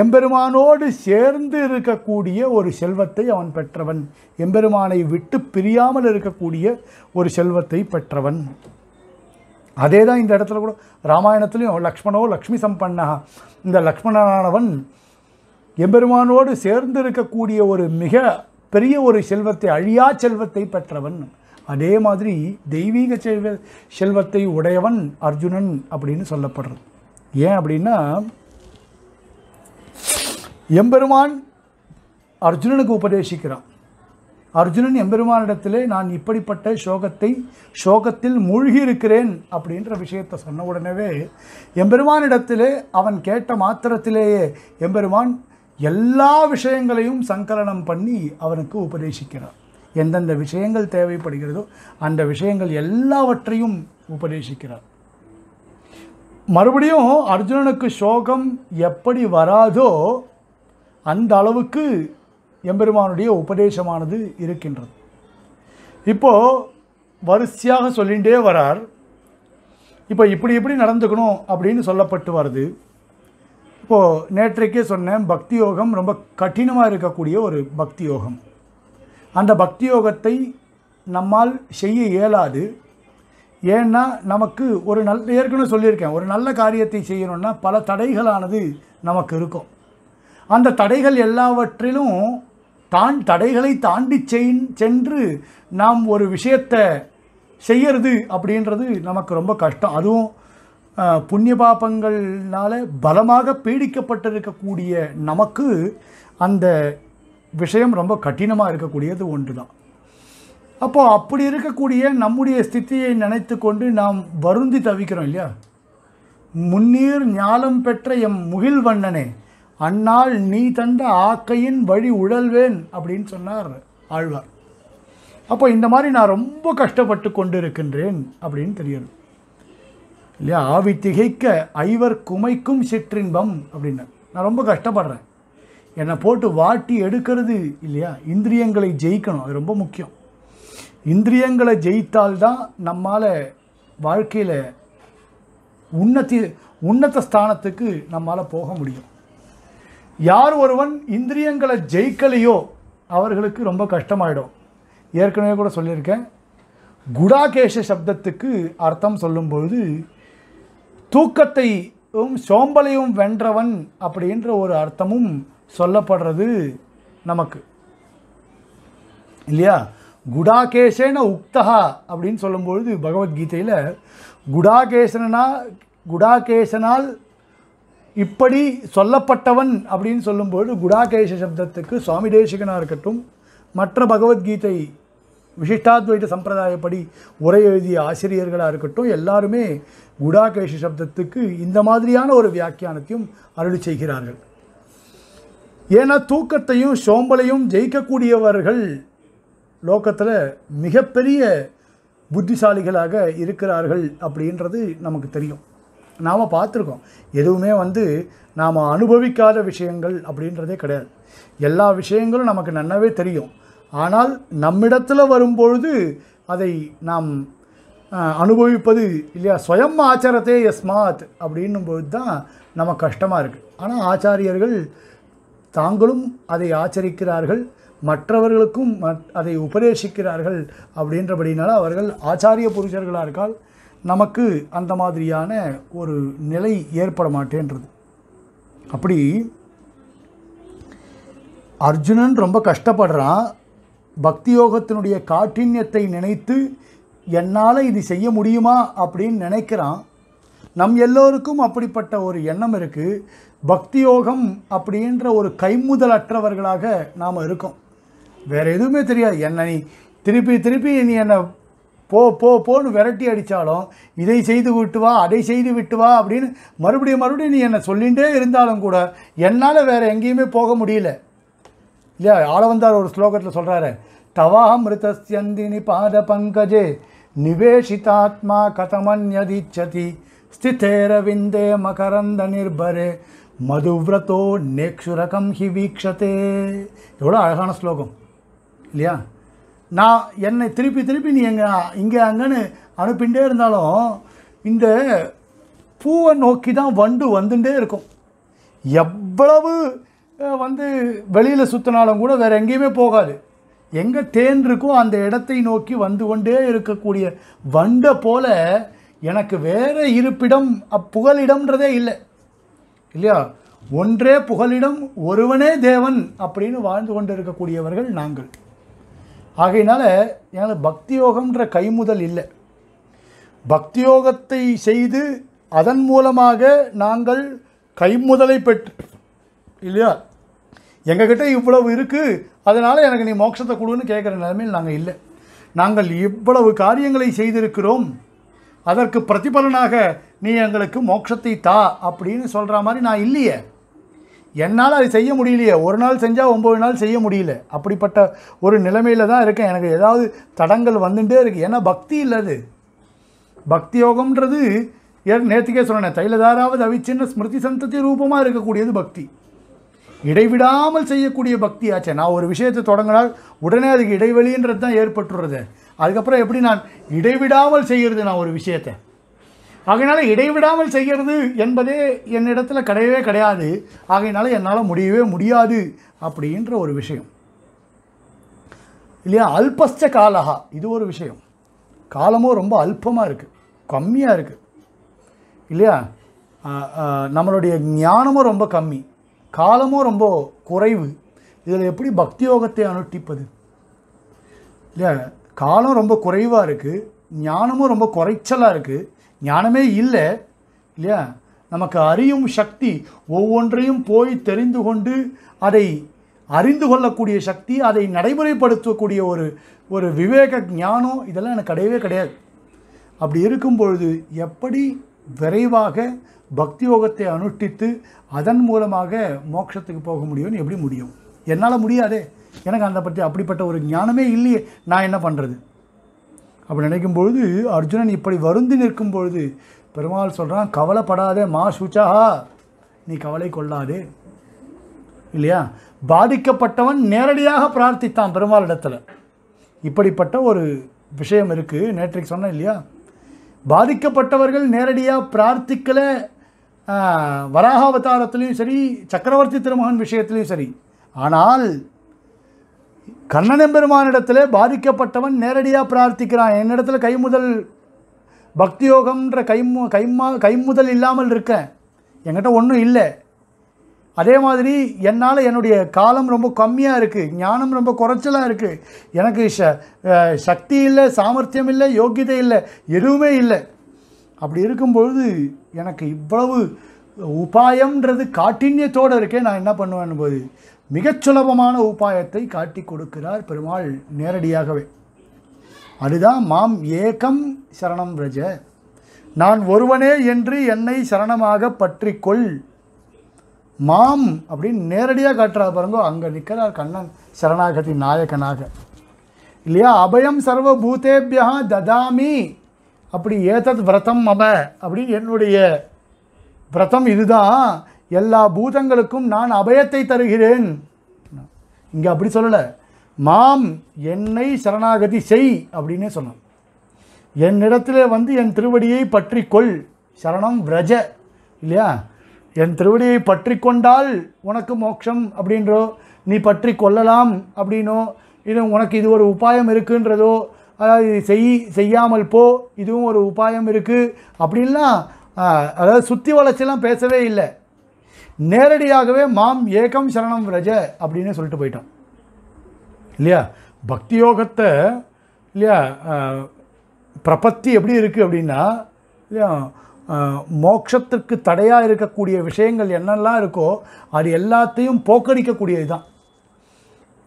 Speaker 1: எம்பெருமானோடு சேர்ந்து இருக்கக்கூடிய ஒரு செல்வத்தை அவன் பெற்றவன் எம்பெருமானை விட்டு பிரியாமல் இருக்கக்கூடிய ஒரு செல்வத்தை பெற்றவன் அதே தான் இந்த இடத்துல கூட ராமாயணத்துலேயும் லக்ஷ்மணோ லக்ஷ்மி சம்பன்னா இந்த லக்ஷ்மணனானவன் எம்பெருமானோடு சேர்ந்திருக்கக்கூடிய ஒரு மிக பெரிய ஒரு செல்வத்தை அழியா செல்வத்தை பெற்றவன் அதே மாதிரி தெய்வீக செல்வ செல்வத்தை உடையவன் அர்ஜுனன் அப்படின்னு சொல்லப்படுறது ஏன் அப்படின்னா எம்பெருமான் அர்ஜுனனுக்கு உபதேசிக்கிறான் அர்ஜுனன் எம்பெருமானிடத்திலே நான் இப்படிப்பட்ட சோகத்தை சோகத்தில் மூழ்கி இருக்கிறேன் அப்படின்ற விஷயத்தை சொன்ன உடனே எம்பெருமானிடத்திலே அவன் கேட்ட மாத்திரத்திலேயே எம்பெருமான் எல்லா விஷயங்களையும் சங்கலனம் பண்ணி அவனுக்கு உபதேசிக்கிறார் எந்தெந்த விஷயங்கள் தேவைப்படுகிறதோ அந்த விஷயங்கள் எல்லாவற்றையும் உபதேசிக்கிறார் மறுபடியும் அர்ஜுனனுக்கு சோகம் எப்படி வராதோ அந்த அளவுக்கு எம்பெருமானுடைய உபதேசமானது இருக்கின்றது இப்போது வரிசையாக சொல்லிகிட்டே வரார் இப்போ இப்படி இப்படி நடந்துக்கணும் அப்படின்னு சொல்லப்பட்டு வருது இப்போது நேற்றைக்கே சொன்னேன் பக்தி யோகம் ரொம்ப கடினமாக இருக்கக்கூடிய ஒரு பக்தி யோகம் அந்த பக்தி யோகத்தை நம்மால் செய்ய இயலாது ஏன்னா நமக்கு ஒரு நல் ஏற்கனவே சொல்லியிருக்கேன் ஒரு நல்ல காரியத்தை செய்யணும்னா பல தடைகளானது நமக்கு இருக்கும் அந்த தடைகள் எல்லாவற்றிலும் தான் தடைகளை தாண்டி சென்று நாம் ஒரு விஷயத்தை செய்யறது அப்படின்றது நமக்கு ரொம்ப கஷ்டம் அதுவும் புண்ணிய பாபங்களால் பலமாக பீடிக்கப்பட்டிருக்கக்கூடிய நமக்கு அந்த விஷயம் ரொம்ப கடினமாக இருக்கக்கூடியது ஒன்று தான் அப்போது அப்படி இருக்கக்கூடிய நம்முடைய ஸ்தித்தியை நினைத்து கொண்டு நாம் வருந்தி தவிக்கிறோம் இல்லையா முன்னீர் ஞாலம் பெற்ற எம் முகில் வண்ணனே அன்னால் நீ தந்த ஆக்கையின் வழி உழல்வேன் அப்படின்னு சொன்னார் ஆழ்வார் அப்போ இந்த மாதிரி நான் ரொம்ப கஷ்டப்பட்டு கொண்டு இருக்கின்றேன் அப்படின்னு தெரியணும் இல்லையா ஆவி திகைக்க ஐவர் குமைக்கும் சிற்றின்பம் அப்படின்னார் நான் ரொம்ப கஷ்டப்படுறேன் என்னை போட்டு வாட்டி எடுக்கிறது இல்லையா இந்திரியங்களை ஜெயிக்கணும் அது ரொம்ப முக்கியம் இந்திரியங்களை ஜெயித்தால்தான் நம்மால் வாழ்க்கையில் உன்னத்தி உன்னத ஸ்தானத்துக்கு நம்மால் போக முடியும் யார் ஒருவன் இந்திரியங்களை ஜெயிக்கலையோ அவர்களுக்கு ரொம்ப கஷ்டமாயிடும் ஏற்கனவே கூட சொல்லியிருக்கேன் குடாகேஷ சப்தத்துக்கு அர்த்தம் சொல்லும்பொழுது தூக்கத்தையும் சோம்பலையும் வென்றவன் அப்படின்ற ஒரு அர்த்தமும் சொல்லப்படுறது நமக்கு இல்லையா குடாகேசேன உக்தகா அப்படின்னு சொல்லும்பொழுது பகவத்கீதையில் குடாகேசனா குடாகேசனால் இப்படி சொல்லப்பட்டவன் அப்படின்னு சொல்லும்பொழுது குடாகேச சப்தத்துக்கு சுவாமி தேசிகனாக இருக்கட்டும் மற்ற பகவத்கீதை விசிஷ்டாத்வைத சம்பிரதாயப்படி உரை எழுதிய ஆசிரியர்களாக இருக்கட்டும் எல்லாருமே குடாகேஷி சப்தத்துக்கு இந்த மாதிரியான ஒரு வியாக்கியானத்தையும் அருளி செய்கிறார்கள் ஏன்னா தூக்கத்தையும் சோம்பலையும் ஜெயிக்கக்கூடியவர்கள் லோக்கத்தில் மிகப்பெரிய புத்திசாலிகளாக இருக்கிறார்கள் அப்படின்றது நமக்கு தெரியும் நாம் பார்த்துருக்கோம் எதுவுமே வந்து நாம் அனுபவிக்காத விஷயங்கள் அப்படின்றதே கிடையாது எல்லா விஷயங்களும் நமக்கு நன்னாவே தெரியும் ஆனால் நம்மிடத்தில் வரும்பொழுது அதை நாம் அனுபவிப்பது இல்லையா ஸ்வயம் ஆச்சாரத்தே எஸ்மாத் பொழுது தான் நம்ம கஷ்டமாக இருக்குது ஆனால் ஆச்சாரியர்கள் தாங்களும் அதை ஆச்சரிக்கிறார்கள் மற்றவர்களுக்கும் அதை உபதேசிக்கிறார்கள் அப்படின்றபடினால அவர்கள் ஆச்சாரிய புருஷர்களாக இருக்கால் நமக்கு அந்த மாதிரியான ஒரு நிலை ஏற்பட மாட்டேன்றது அப்படி அர்ஜுனன் ரொம்ப கஷ்டப்படுறான் பக்தி யோகத்தினுடைய காட்டின்யத்தை நினைத்து என்னால் இது செய்ய முடியுமா அப்படின்னு நினைக்கிறான் நம் எல்லோருக்கும் அப்படிப்பட்ட ஒரு எண்ணம் இருக்குது பக்தி யோகம் அப்படின்ற ஒரு கைமுதலற்றவர்களாக நாம் இருக்கோம் வேறு எதுவுமே தெரியாது என்னை நீ திருப்பி திருப்பி நீ என்னை போ போ போன்னு விரட்டி அடித்தாலும் இதை செய்து விட்டு வா அதை செய்து விட்டு வா அப்படின்னு மறுபடியும் மறுபடியும் நீ என்னை சொல்லிகிட்டே இருந்தாலும் கூட என்னால் வேறு எங்கேயுமே போக முடியல இல்லையா ஆளவந்தார் ஒரு ஸ்லோகத்தில் சொல்கிறாரு தவாமிருத்தஸ்யந்தினி பாத பங்கஜே நிவேஷிதாத்மா கதமன்யதிச்சதி ஸ்திதேரவிந்தே மகரந்த நிர்பரே மதுவிரதோ நேக்ஷுரகம் ஹி வீக்ஷதே எவ்வளோ அழகான ஸ்லோகம் இல்லையா நான் என்னை திருப்பி திருப்பி நீ எங்கே இங்கே அங்கன்னு அனுப்பிண்டே இருந்தாலும் இந்த பூவை நோக்கி தான் வண்டு வந்துட்டே இருக்கும் எவ்வளவு வந்து வெளியில் சுற்றினாலும் கூட வேறு எங்கேயுமே போகாது எங்கே தேன் இருக்கோ அந்த இடத்தை நோக்கி வந்து கொண்டே இருக்கக்கூடிய வண்டை போல் எனக்கு வேறு இருப்பிடம் அப்புகலிடம்ன்றதே இல்லை இல்லையா ஒன்றே புகலிடம் ஒருவனே தேவன் அப்படின்னு வாழ்ந்து கொண்டு இருக்கக்கூடியவர்கள் நாங்கள் ஆகையினால எங்களுக்கு பக்தி யோகம்ன்ற கைமுதல் இல்லை பக்தி யோகத்தை செய்து அதன் மூலமாக நாங்கள் கைமுதலை பெற்று இல்லையா எங்ககிட்ட இவ்வளவு இருக்குது அதனால் எனக்கு நீ மோட்சத்தை கொடுன்னு கேட்குற நிலைமையில் நாங்கள் இல்லை நாங்கள் இவ்வளவு காரியங்களை செய்திருக்கிறோம் அதற்கு பிரதிபலனாக நீ எங்களுக்கு மோட்சத்தை தா அப்படின்னு சொல்கிற மாதிரி நான் இல்லையே என்னால் அதை செய்ய முடியலையே ஒரு நாள் செஞ்சால் ஒம்பது நாள் செய்ய முடியல அப்படிப்பட்ட ஒரு நிலைமையில் தான் இருக்கேன் எனக்கு ஏதாவது தடங்கள் வந்துட்டே இருக்குது ஏன்னா பக்தி இல்லது பக்தி யோகம்ன்றது நேற்றுக்கே சொன்னேன் தைலதாராவது அவிச்சின்னு ஸ்மிருதி சந்ததி ரூபமாக இருக்கக்கூடியது பக்தி இடைவிடாமல் செய்யக்கூடிய பக்தி ஆச்சே நான் ஒரு விஷயத்தை தொடங்கினால் உடனே அதுக்கு இடைவெளின்றது தான் ஏற்பட்டுறது அதுக்கப்புறம் எப்படி நான் இடைவிடாமல் செய்கிறது நான் ஒரு விஷயத்தை ஆகையினால இடைவிடாமல் செய்கிறது என்பதே என்னிடத்தில் கிடையவே கிடையாது ஆகையினால என்னால் முடியவே முடியாது அப்படின்ற ஒரு விஷயம் இல்லையா அல்பஸ்ட காலகா இது ஒரு விஷயம் காலமும் ரொம்ப அல்பமாக இருக்குது கம்மியாக இருக்குது இல்லையா நம்மளுடைய ஞானமும் ரொம்ப கம்மி காலமும் ரொம்ப குறைவு இதில் எப்படி பக்தி யோகத்தை அனுஷ்டிப்பது இல்லை காலம் ரொம்ப குறைவாக இருக்குது ஞானமும் ரொம்ப குறைச்சலாக இருக்குது ஞானமே இல்லை இல்லையா நமக்கு அறியும் சக்தி ஒவ்வொன்றையும் போய் தெரிந்து கொண்டு அதை அறிந்து கொள்ளக்கூடிய சக்தி அதை நடைமுறைப்படுத்தக்கூடிய ஒரு ஒரு விவேக ஞானம் இதெல்லாம் எனக்கு கிடையவே கிடையாது அப்படி இருக்கும் பொழுது எப்படி விரைவாக பக்தி யோகத்தை அனுஷ்டித்து அதன் மூலமாக மோட்சத்துக்கு போக முடியும்னு எப்படி முடியும் என்னால் முடியாதே எனக்கு அந்த பற்றி அப்படிப்பட்ட ஒரு ஞானமே இல்லையே நான் என்ன பண்ணுறது அப்படி நினைக்கும் பொழுது அர்ஜுனன் இப்படி வருந்தி நிற்கும் பொழுது பெருமாள் சொல்கிறான் கவலைப்படாதே மா சுச்சாகா நீ கவலை கொள்ளாதே இல்லையா பாதிக்கப்பட்டவன் நேரடியாக பிரார்த்தித்தான் பெருமாள் இடத்துல இப்படிப்பட்ட ஒரு விஷயம் இருக்குது நேற்றைக்கு சொன்னேன் இல்லையா பாதிக்கப்பட்டவர்கள் நேரடியாக பிரார்த்திக்கலை வராக அவதாரத்திலையும் சரி சக்கரவர்த்தி திருமகன் விஷயத்திலையும் சரி ஆனால் கண்ணன் பெருமானிடத்தில் பாதிக்கப்பட்டவன் நேரடியாக பிரார்த்திக்கிறான் என்னிடத்தில் கைமுதல் பக்தியோகம்ன்ற கைமு கைமா கைமுதல் இல்லாமல் இருக்கேன் என்கிட்ட ஒன்றும் இல்லை அதே மாதிரி என்னால் என்னுடைய காலம் ரொம்ப கம்மியாக இருக்குது ஞானம் ரொம்ப குறைச்சலாக இருக்குது எனக்கு ச சக்தி இல்லை சாமர்த்தியம் இல்லை யோக்கியதை இல்லை எதுவுமே இல்லை அப்படி இருக்கும்பொழுது எனக்கு இவ்வளவு உபாயம்ன்றது காட்டின்யத்தோடு இருக்கே நான் என்ன பண்ணுவேன் போது மிகச் சுலபமான உபாயத்தை காட்டி கொடுக்கிறார் பெருமாள் நேரடியாகவே அதுதான் மாம் ஏகம் சரணம் ரஜ நான் ஒருவனே என்று என்னை சரணமாக பற்றிக்கொள் மாம் அப்படின்னு நேரடியாக காட்டுறா பாருங்க அங்கே நிற்கிறார் கண்ணன் சரணாகதி நாயகனாக இல்லையா அபயம் சர்வ பூதேபியா ததாமி அப்படி ஏதத் விரதம் மம அப்படின்னு என்னுடைய விரதம் இதுதான் எல்லா பூதங்களுக்கும் நான் அபயத்தை தருகிறேன் இங்கே அப்படி சொல்லலை மாம் என்னை சரணாகதி செய் அப்படின்னே சொன்னான் என்னிடத்தில் வந்து என் திருவடியை பற்றி கொள் சரணம் விரஜ இல்லையா என் திருவடியை பற்றி கொண்டால் உனக்கு மோட்சம் அப்படின்றோ நீ பற்றி கொள்ளலாம் அப்படின்னோ இன்னும் உனக்கு இது ஒரு உபாயம் இருக்குன்றதோ அதாவது செய் செய்யாமல் போ இதுவும் ஒரு உபாயம் இருக்குது அப்படின்லாம் அதாவது சுற்றி வளர்ச்சிலாம் பேசவே இல்லை நேரடியாகவே மாம் ஏகம் சரணம் ரஜ அப்படின்னு சொல்லிட்டு போயிட்டோம் இல்லையா பக்தி யோகத்தை இல்லையா பிரபத்தி எப்படி இருக்குது அப்படின்னா இல்லையா மோக்ஷத்திற்கு தடையாக இருக்கக்கூடிய விஷயங்கள் என்னெல்லாம் இருக்கோ அது எல்லாத்தையும் போக்கடிக்கக்கூடியது தான்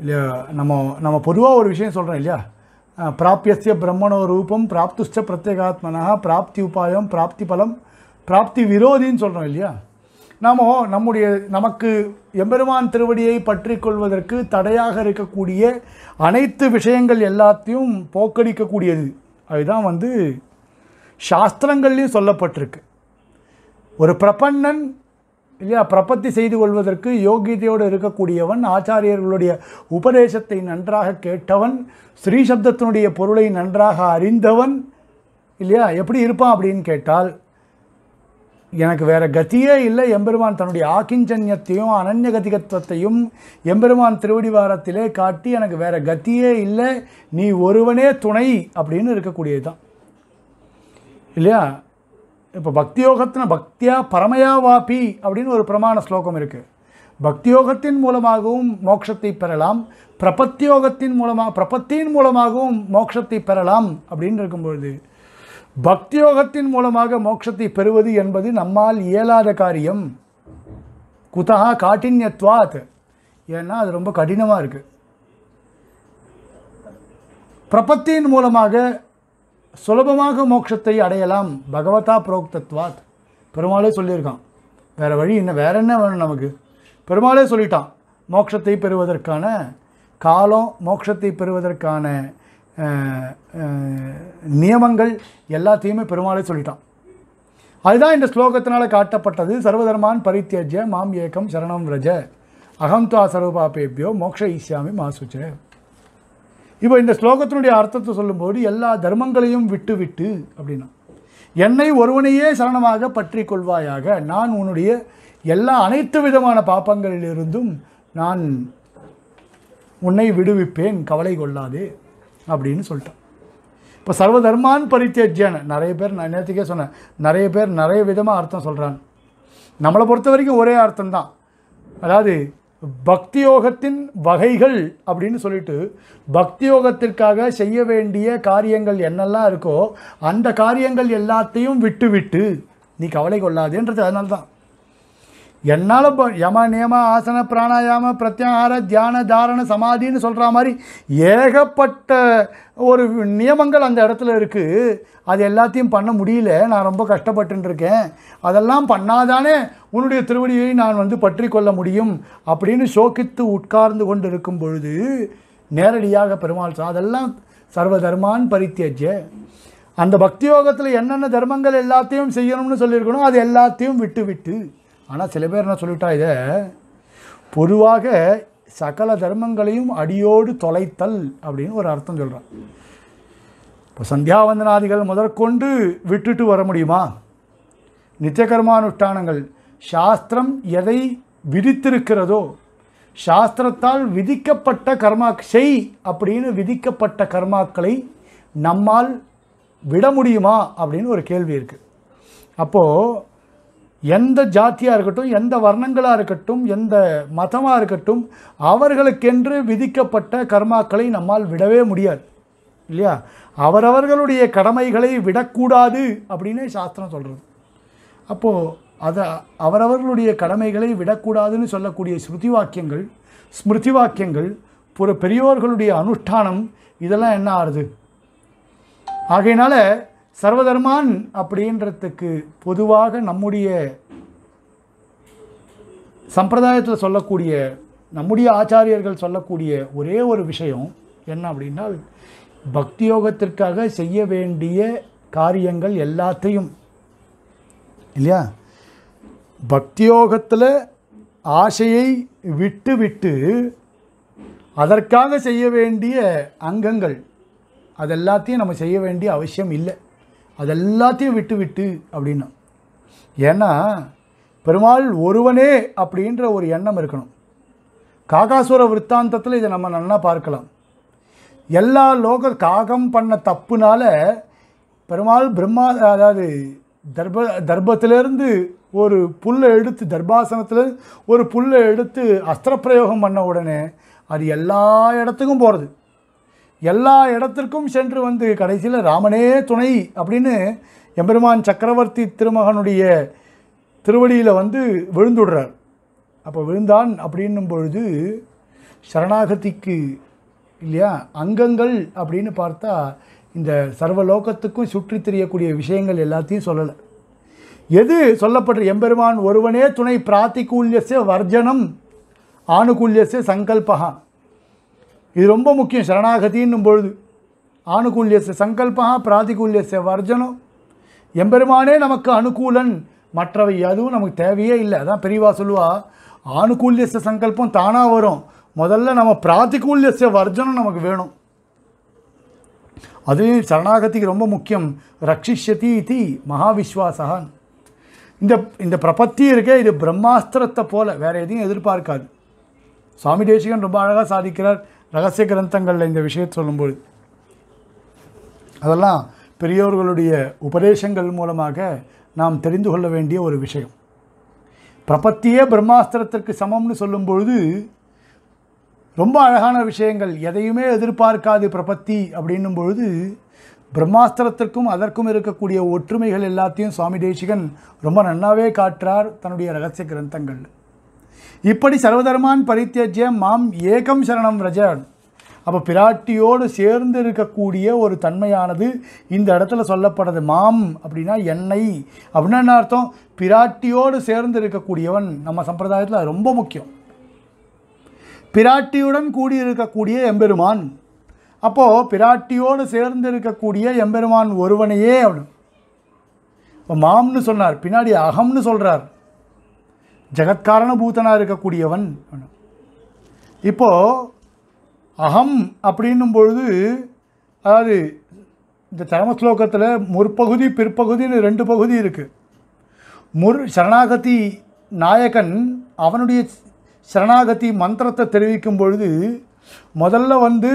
Speaker 1: இல்லையா நம்ம நம்ம பொதுவாக ஒரு விஷயம் சொல்கிறோம் இல்லையா பிராபியசிய பிரம்மணோ ரூபம் பிராப்துஷ்ட பிரத்யேகாத்மனாக பிராப்தி உபாயம் பிராப்தி பலம் பிராப்தி விரோதின்னு சொல்கிறோம் இல்லையா நாம் நம்முடைய நமக்கு எம்பெருமான் திருவடியை பற்றி கொள்வதற்கு தடையாக இருக்கக்கூடிய அனைத்து விஷயங்கள் எல்லாத்தையும் போக்கடிக்கக்கூடியது அதுதான் வந்து சாஸ்திரங்கள்லையும் சொல்லப்பட்டிருக்கு ஒரு பிரபன்னன் இல்லையா பிரபத்தி செய்து கொள்வதற்கு யோகியதையோடு இருக்கக்கூடியவன் ஆச்சாரியர்களுடைய உபதேசத்தை நன்றாக கேட்டவன் ஸ்ரீ சப்தத்தினுடைய பொருளை நன்றாக அறிந்தவன் இல்லையா எப்படி இருப்பான் அப்படின்னு கேட்டால் எனக்கு வேறு கத்தியே இல்லை எம்பெருமான் தன்னுடைய ஆக்கிஞ்சன்யத்தையும் கதிகத்துவத்தையும் எம்பெருமான் திருவடிவாரத்திலே காட்டி எனக்கு வேறு கத்தியே இல்லை நீ ஒருவனே துணை அப்படின்னு இருக்கக்கூடியது தான் இல்லையா இப்போ பக்தியோகத்தின பக்தியா பரமயா வாபி அப்படின்னு ஒரு பிரமாண ஸ்லோகம் இருக்குது பக்தியோகத்தின் மூலமாகவும் மோட்சத்தை பெறலாம் பிரபத்தியோகத்தின் மூலமாக பிரபத்தியின் மூலமாகவும் மோட்சத்தை பெறலாம் அப்படின்னு இருக்கும்பொழுது பக்தியோகத்தின் மூலமாக மோட்சத்தை பெறுவது என்பது நம்மால் இயலாத காரியம் குதகா காட்டின்யத்வாத் ஏன்னா அது ரொம்ப கடினமாக இருக்குது பிரபத்தியின் மூலமாக சுலபமாக மோட்சத்தை அடையலாம் பகவதா புரோக்தத்வாத் பெருமாளே சொல்லியிருக்கான் வேறு வழி என்ன வேற என்ன வேணும் நமக்கு பெருமாளே சொல்லிட்டான் மோட்சத்தை பெறுவதற்கான காலம் மோட்சத்தை பெறுவதற்கான நியமங்கள் எல்லாத்தையுமே பெருமாளே சொல்லிட்டான் அதுதான் இந்த ஸ்லோகத்தினால் காட்டப்பட்டது சர்வதர்மான் பரித்தியஜ மாம் ஏக்கம் சரணம் விரஜ அகம் துவா சர்வபாபேபியோ மோக்ஷ ஈஸ்யாமி மாசுச்சே இப்போ இந்த ஸ்லோகத்தினுடைய அர்த்தத்தை சொல்லும்போது எல்லா தர்மங்களையும் விட்டு விட்டு அப்படின்னா என்னை ஒருவனையே சரணமாக பற்றி கொள்வாயாக நான் உன்னுடைய எல்லா அனைத்து விதமான பாப்பங்களிலிருந்தும் நான் உன்னை விடுவிப்பேன் கவலை கொள்ளாதே அப்படின்னு சொல்லிட்டான் இப்போ சர்வ தர்மான் பரித்தேஜன் நிறைய பேர் நான் நேற்றுக்கே சொன்னேன் நிறைய பேர் நிறைய விதமாக அர்த்தம் சொல்கிறாங்க நம்மளை பொறுத்த வரைக்கும் ஒரே அர்த்தம்தான் அதாவது பக்தி யோகத்தின் வகைகள் அப்படின்னு சொல்லிட்டு பக்தி யோகத்திற்காக செய்ய வேண்டிய காரியங்கள் என்னெல்லாம் இருக்கோ அந்த காரியங்கள் எல்லாத்தையும் விட்டு விட்டு நீ கவலை கொள்ளாதேன்றது அதனால்தான் என்னால் இப்போ யம நியம ஆசன பிராணாயாம பிரத்யாகார தியான தாரண சமாதின்னு சொல்கிற மாதிரி ஏகப்பட்ட ஒரு நியமங்கள் அந்த இடத்துல இருக்குது அது எல்லாத்தையும் பண்ண முடியல நான் ரொம்ப கஷ்டப்பட்டுருக்கேன் அதெல்லாம் பண்ணாதானே உன்னுடைய திருவடியை நான் வந்து பற்றி கொள்ள முடியும் அப்படின்னு சோக்கித்து உட்கார்ந்து கொண்டு இருக்கும் பொழுது நேரடியாக பெருமாள் அதெல்லாம் சர்வ தர்மான் பரித்தேஜ அந்த பக்தி யோகத்தில் என்னென்ன தர்மங்கள் எல்லாத்தையும் செய்யணும்னு சொல்லியிருக்கணும் அது எல்லாத்தையும் விட்டு விட்டு ஆனால் சில பேர் என்ன சொல்லிட்டா இதை பொதுவாக சகல தர்மங்களையும் அடியோடு தொலைத்தல் அப்படின்னு ஒரு அர்த்தம் சொல்கிறான் இப்போ சந்தியாவந்தனாதிகள் முதற்கொண்டு விட்டுட்டு வர முடியுமா நித்தியகர்மானுஷ்டானங்கள் சாஸ்திரம் எதை விதித்திருக்கிறதோ சாஸ்திரத்தால் விதிக்கப்பட்ட கர்மா செய் அப்படின்னு விதிக்கப்பட்ட கர்மாக்களை நம்மால் விட முடியுமா அப்படின்னு ஒரு கேள்வி இருக்குது அப்போது எந்த ஜாத்தியாக இருக்கட்டும் எந்த வர்ணங்களாக இருக்கட்டும் எந்த மதமாக இருக்கட்டும் அவர்களுக்கென்று விதிக்கப்பட்ட கர்மாக்களை நம்மால் விடவே முடியாது இல்லையா அவரவர்களுடைய கடமைகளை விடக்கூடாது அப்படின்னு சாஸ்திரம் சொல்கிறது அப்போது அதை அவரவர்களுடைய கடமைகளை விடக்கூடாதுன்னு சொல்லக்கூடிய ஸ்மிருதி வாக்கியங்கள் ஸ்மிருதி வாக்கியங்கள் பெரியோர்களுடைய அனுஷ்டானம் இதெல்லாம் என்ன ஆறுது ஆகையினால சர்வதர்மான் அப்படின்றதுக்கு பொதுவாக நம்முடைய சம்பிரதாயத்தில் சொல்லக்கூடிய நம்முடைய ஆச்சாரியர்கள் சொல்லக்கூடிய ஒரே ஒரு விஷயம் என்ன அப்படின்னா பக்தி யோகத்திற்காக செய்ய வேண்டிய காரியங்கள் எல்லாத்தையும் இல்லையா பக்தியோகத்தில் ஆசையை விட்டு விட்டு அதற்காக செய்ய வேண்டிய அங்கங்கள் அதெல்லாத்தையும் நம்ம செய்ய வேண்டிய அவசியம் இல்லை அது எல்லாத்தையும் விட்டு விட்டு அப்படின்னா ஏன்னா பெருமாள் ஒருவனே அப்படின்ற ஒரு எண்ணம் இருக்கணும் காகாசுர விற்த்தாந்தத்தில் இதை நம்ம நல்லா பார்க்கலாம் எல்லா லோக காகம் பண்ண தப்புனால பெருமாள் பிரம்மா அதாவது தர்ப தர்பத்திலேருந்து ஒரு புல்லை எடுத்து தர்பாசனத்தில் ஒரு புல்லை எடுத்து பிரயோகம் பண்ண உடனே அது எல்லா இடத்துக்கும் போகிறது எல்லா இடத்திற்கும் சென்று வந்து கடைசியில் ராமனே துணை அப்படின்னு எம்பெருமான் சக்கரவர்த்தி திருமகனுடைய திருவடியில் வந்து விழுந்துடுறார் அப்போ விழுந்தான் அப்படின்னும் பொழுது சரணாகதிக்கு இல்லையா அங்கங்கள் அப்படின்னு பார்த்தா இந்த சர்வலோகத்துக்கும் சுற்றி தெரியக்கூடிய விஷயங்கள் எல்லாத்தையும் சொல்லலை எது சொல்லப்படுற எம்பெருமான் ஒருவனே துணை பிராத்திகூல்யசே வர்ஜனம் ஆணுகூல்யச சங்கல்பகான் இது ரொம்ப முக்கியம் சரணாகதின்னும் பொழுது ஆணுகூல்யச சங்கல்பா பிராதிகூல்யச வர்ஜனம் எம்பெருமானே நமக்கு அனுகூலன் மற்றவை அதுவும் நமக்கு தேவையே இல்லை அதான் பெரியவா சொல்லுவா ஆணுகூல்யச சங்கல்பம் தானாக வரும் முதல்ல நம்ம பிராதிகூல்யச வர்ஜனம் நமக்கு வேணும் அதுவும் சரணாகதிக்கு ரொம்ப முக்கியம் ரக்ஷிஷதி தி மகாவிஸ்வாசகான் இந்த இந்த பிரபத்தி இருக்கே இது பிரம்மாஸ்திரத்தை போல் வேறு எதையும் எதிர்பார்க்காது சுவாமி தேசிகன் ரொம்ப அழகாக சாதிக்கிறார் ரகசிய கிரந்தங்களில் இந்த விஷயத்தை சொல்லும்போது அதெல்லாம் பெரியோர்களுடைய உபதேசங்கள் மூலமாக நாம் தெரிந்து கொள்ள வேண்டிய ஒரு விஷயம் பிரபத்தியே பிரம்மாஸ்திரத்திற்கு சமம்னு சொல்லும்பொழுது ரொம்ப அழகான விஷயங்கள் எதையுமே எதிர்பார்க்காது பிரபத்தி அப்படின்னும் பொழுது பிரம்மாஸ்திரத்திற்கும் அதற்கும் இருக்கக்கூடிய ஒற்றுமைகள் எல்லாத்தையும் சுவாமி தேசிகன் ரொம்ப நன்னாவே காட்டுறார் தன்னுடைய ரகசிய கிரந்தங்கள் இப்படி சர்வதர்மான் பரித்தியஜ்ய மாம் ஏகம் சரணம் ரஜ அப்போ பிராட்டியோடு சேர்ந்து இருக்கக்கூடிய ஒரு தன்மையானது இந்த இடத்துல சொல்லப்படுறது மாம் அப்படின்னா என்னை அப்படின்னா என்ன அர்த்தம் பிராட்டியோடு சேர்ந்து இருக்கக்கூடியவன் நம்ம சம்பிரதாயத்தில் ரொம்ப முக்கியம் பிராட்டியுடன் கூடியிருக்கக்கூடிய எம்பெருமான் அப்போது பிராட்டியோடு சேர்ந்து இருக்கக்கூடிய எம்பெருமான் ஒருவனையே இப்போ மாம்னு சொன்னார் பின்னாடி அகம்னு சொல்கிறார் ஜெகத்காரண இருக்கக்கூடியவன் இப்போது அகம் அப்படின்னும் பொழுது அதாவது இந்த சரம ஸ்லோகத்தில் முற்பகுதி பிற்பகுதின்னு ரெண்டு பகுதி இருக்குது முர் சரணாகதி நாயகன் அவனுடைய சரணாகதி மந்திரத்தை தெரிவிக்கும் பொழுது முதல்ல வந்து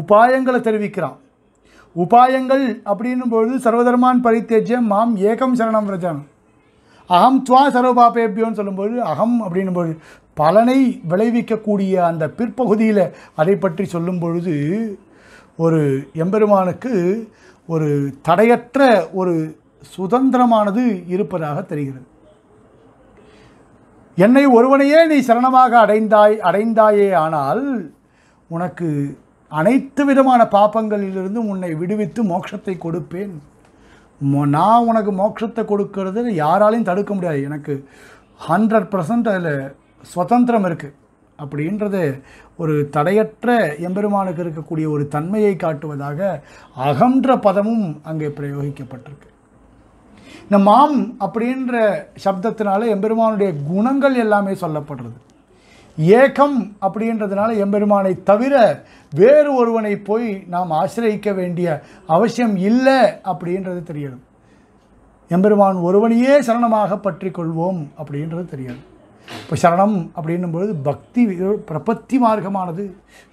Speaker 1: உபாயங்களை தெரிவிக்கிறான் உபாயங்கள் அப்படின்னும் பொழுது சர்வதர்மான் பரித்தேஜ மாம் ஏகம் சரணம் பிரஜானம் அகம் துவா சர்வபாபேபியோன்னு சொல்லும்போது அகம் அப்படின்னும்போது பலனை விளைவிக்கக்கூடிய அந்த பிற்பகுதியில் அதை பற்றி சொல்லும் பொழுது ஒரு எம்பெருமானுக்கு ஒரு தடையற்ற ஒரு சுதந்திரமானது இருப்பதாக தெரிகிறது என்னை ஒருவனையே நீ சரணமாக அடைந்தாய் அடைந்தாயே ஆனால் உனக்கு அனைத்து விதமான பாப்பங்களிலிருந்தும் உன்னை விடுவித்து மோட்சத்தை கொடுப்பேன் நான் உனக்கு மோட்சத்தை கொடுக்கறது யாராலையும் தடுக்க முடியாது எனக்கு ஹண்ட்ரட் பர்சன்ட் அதில் சுதந்திரம் இருக்குது அப்படின்றது ஒரு தடையற்ற எம்பெருமானுக்கு இருக்கக்கூடிய ஒரு தன்மையை காட்டுவதாக அகன்ற பதமும் அங்கே பிரயோகிக்கப்பட்டிருக்கு இந்த மாம் அப்படின்ற சப்தத்தினால எம்பெருமானுடைய குணங்கள் எல்லாமே சொல்லப்படுறது ஏக்கம் அப்படின்றதுனால எம்பெருமானை தவிர வேறு ஒருவனை போய் நாம் ஆசிரியிக்க வேண்டிய அவசியம் இல்லை அப்படின்றது தெரியணும் எம்பெருமான் ஒருவனையே சரணமாக பற்றி கொள்வோம் அப்படின்றது தெரியாது இப்போ சரணம் அப்படின்னும் பொழுது பக்தி பிரபத்தி மார்க்கமானது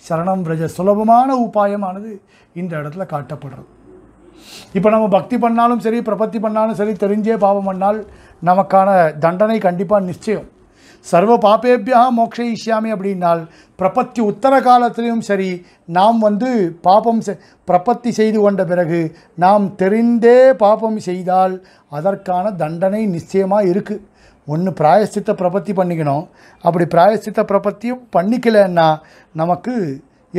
Speaker 1: சரணம் பிரஜ சுலபமான உபாயமானது இந்த இடத்துல காட்டப்படுறது இப்போ நம்ம பக்தி பண்ணாலும் சரி பிரபத்தி பண்ணாலும் சரி தெரிஞ்சே பாவம் பண்ணால் நமக்கான தண்டனை கண்டிப்பாக நிச்சயம் சர்வ பாப்பேபியாக மோக்ஷயிஷ்யாமி அப்படின்னால் பிரபத்தி உத்தர காலத்திலையும் சரி நாம் வந்து பாபம் செ பிரபத்தி செய்து கொண்ட பிறகு நாம் தெரிந்தே பாபம் செய்தால் அதற்கான தண்டனை நிச்சயமாக இருக்குது ஒன்று பிராயஸ்தித்த பிரபத்தி பண்ணிக்கணும் அப்படி பிராயஸ்தித்த பிரபத்தியும் பண்ணிக்கலன்னா நமக்கு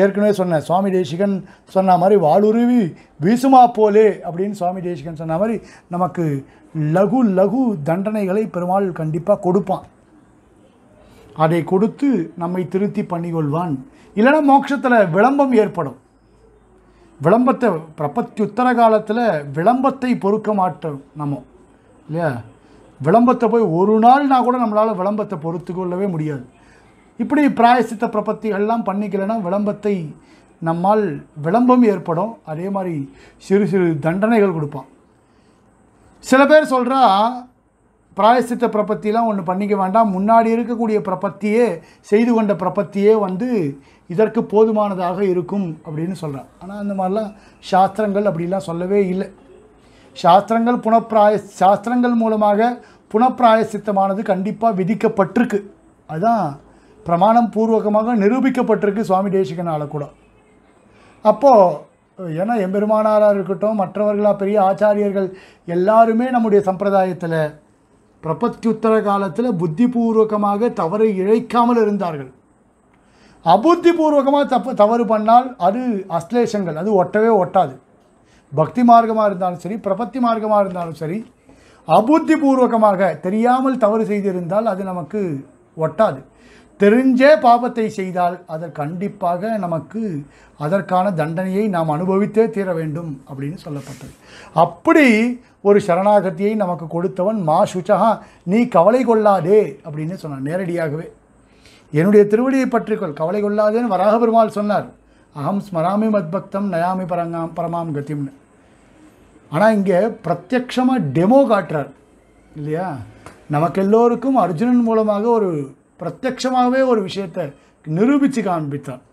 Speaker 1: ஏற்கனவே சொன்னேன் சுவாமி தேசிகன் சொன்ன மாதிரி வாளுருவி வீசுமா போலே அப்படின்னு சுவாமி தேசிகன் சொன்ன மாதிரி நமக்கு லகு லகு தண்டனைகளை பெருமாள் கண்டிப்பாக கொடுப்பான் அதை கொடுத்து நம்மை திருத்தி பண்ணிக்கொள்வான் இல்லைன்னா மோட்சத்தில் விளம்பம் ஏற்படும் விளம்பத்தை பிரபத்தியுத்தர காலத்தில் விளம்பத்தை பொறுக்க மாட்டோம் நம்ம இல்லையா விளம்பத்தை போய் ஒரு நாள்னா கூட நம்மளால் விளம்பத்தை பொறுத்து கொள்ளவே முடியாது இப்படி பிராயசித்த பிரபத்திகள்லாம் பண்ணிக்கலைன்னா விளம்பத்தை நம்மால் விளம்பம் ஏற்படும் அதே மாதிரி சிறு சிறு தண்டனைகள் கொடுப்பான் சில பேர் சொல்கிறா பிராயசித்த பிரபத்திலாம் ஒன்று பண்ணிக்க வேண்டாம் முன்னாடி இருக்கக்கூடிய பிரபத்தியே செய்து கொண்ட பிரபத்தியே வந்து இதற்கு போதுமானதாக இருக்கும் அப்படின்னு சொல்கிறான் ஆனால் அந்த மாதிரிலாம் சாஸ்திரங்கள் அப்படிலாம் சொல்லவே இல்லை சாஸ்திரங்கள் புனப்பிராய சாஸ்திரங்கள் மூலமாக புனப்பிராயசித்தமானது கண்டிப்பாக விதிக்கப்பட்டிருக்கு அதுதான் பிரமாணம் பூர்வகமாக நிரூபிக்கப்பட்டிருக்கு சுவாமி தேசிகனால் கூட அப்போது ஏன்னா எம்பெருமானாராக இருக்கட்டும் மற்றவர்களாக பெரிய ஆச்சாரியர்கள் எல்லாருமே நம்முடைய சம்பிரதாயத்தில் பிரபத்தியுத்தர காலத்தில் புத்திபூர்வகமாக தவறை இழைக்காமல் இருந்தார்கள் அபுத்திபூர்வகமாக தப்பு தவறு பண்ணால் அது அஸ்லேஷங்கள் அது ஒட்டவே ஒட்டாது பக்தி மார்க்கமாக இருந்தாலும் சரி பிரபத்தி மார்க்கமாக இருந்தாலும் சரி அபுத்திபூர்வகமாக தெரியாமல் தவறு செய்திருந்தால் அது நமக்கு ஒட்டாது தெரிஞ்சே பாபத்தை செய்தால் அதற்கு கண்டிப்பாக நமக்கு அதற்கான தண்டனையை நாம் அனுபவித்தே தீர வேண்டும் அப்படின்னு சொல்லப்பட்டது அப்படி ஒரு சரணாகத்தியை நமக்கு கொடுத்தவன் மா சுச்சகா நீ கவலை கொள்ளாதே அப்படின்னு சொன்னான் நேரடியாகவே என்னுடைய திருவடியை பற்றிக்கொள் கவலை கொள்ளாதேன்னு வராக பெருமாள் சொன்னார் அகம் ஸ்மராமி மத்பக்தம் நயாமி பரங்காம் பரமாம் கத்திம்னு ஆனால் இங்கே பிரத்யக்ஷமாக டெமோ காட்டுறார் இல்லையா நமக்கு எல்லோருக்கும் அர்ஜுனன் மூலமாக ஒரு பிரத்யமாகவே ஒரு விஷயத்தை நிரூபித்து காண்பித்தார்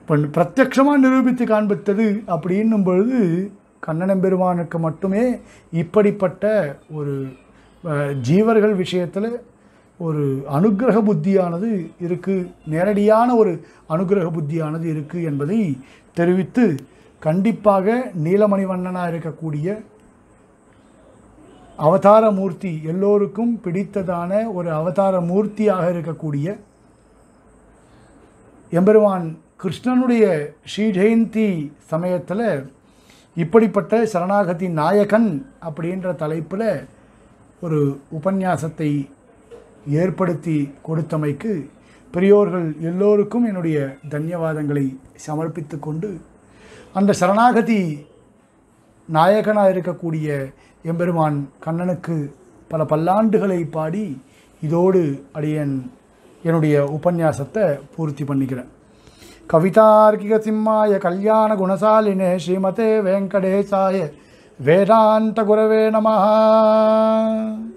Speaker 1: இப்போ பிரத்யமாக நிரூபித்து காண்பித்தது அப்படின்னும் பொழுது கண்ணனம் பெருமானுக்கு மட்டுமே இப்படிப்பட்ட ஒரு ஜீவர்கள் விஷயத்தில் ஒரு அனுகிரக புத்தியானது இருக்குது நேரடியான ஒரு அனுகிரக புத்தியானது இருக்குது என்பதை தெரிவித்து கண்டிப்பாக நீலமணிவண்ணனாக இருக்கக்கூடிய அவதார மூர்த்தி எல்லோருக்கும் பிடித்ததான ஒரு அவதார மூர்த்தியாக இருக்கக்கூடிய எம்பெருமான் கிருஷ்ணனுடைய ஸ்ரீஜெயந்தி சமயத்தில் இப்படிப்பட்ட சரணாகதி நாயகன் அப்படின்ற தலைப்பில் ஒரு உபன்யாசத்தை ஏற்படுத்தி கொடுத்தமைக்கு பெரியோர்கள் எல்லோருக்கும் என்னுடைய தன்யவாதங்களை சமர்ப்பித்து கொண்டு அந்த சரணாகதி நாயகனாக இருக்கக்கூடிய எம்பெருமான் கண்ணனுக்கு பல பல்லாண்டுகளை பாடி இதோடு அடியன் என்னுடைய உபன்யாசத்தை பூர்த்தி பண்ணிக்கிறேன் கவிதார்கிக சிம்மாய கல்யாண குணசாலினே ஸ்ரீமதே வெங்கடேசாய வேதாந்த குரவே நமஹா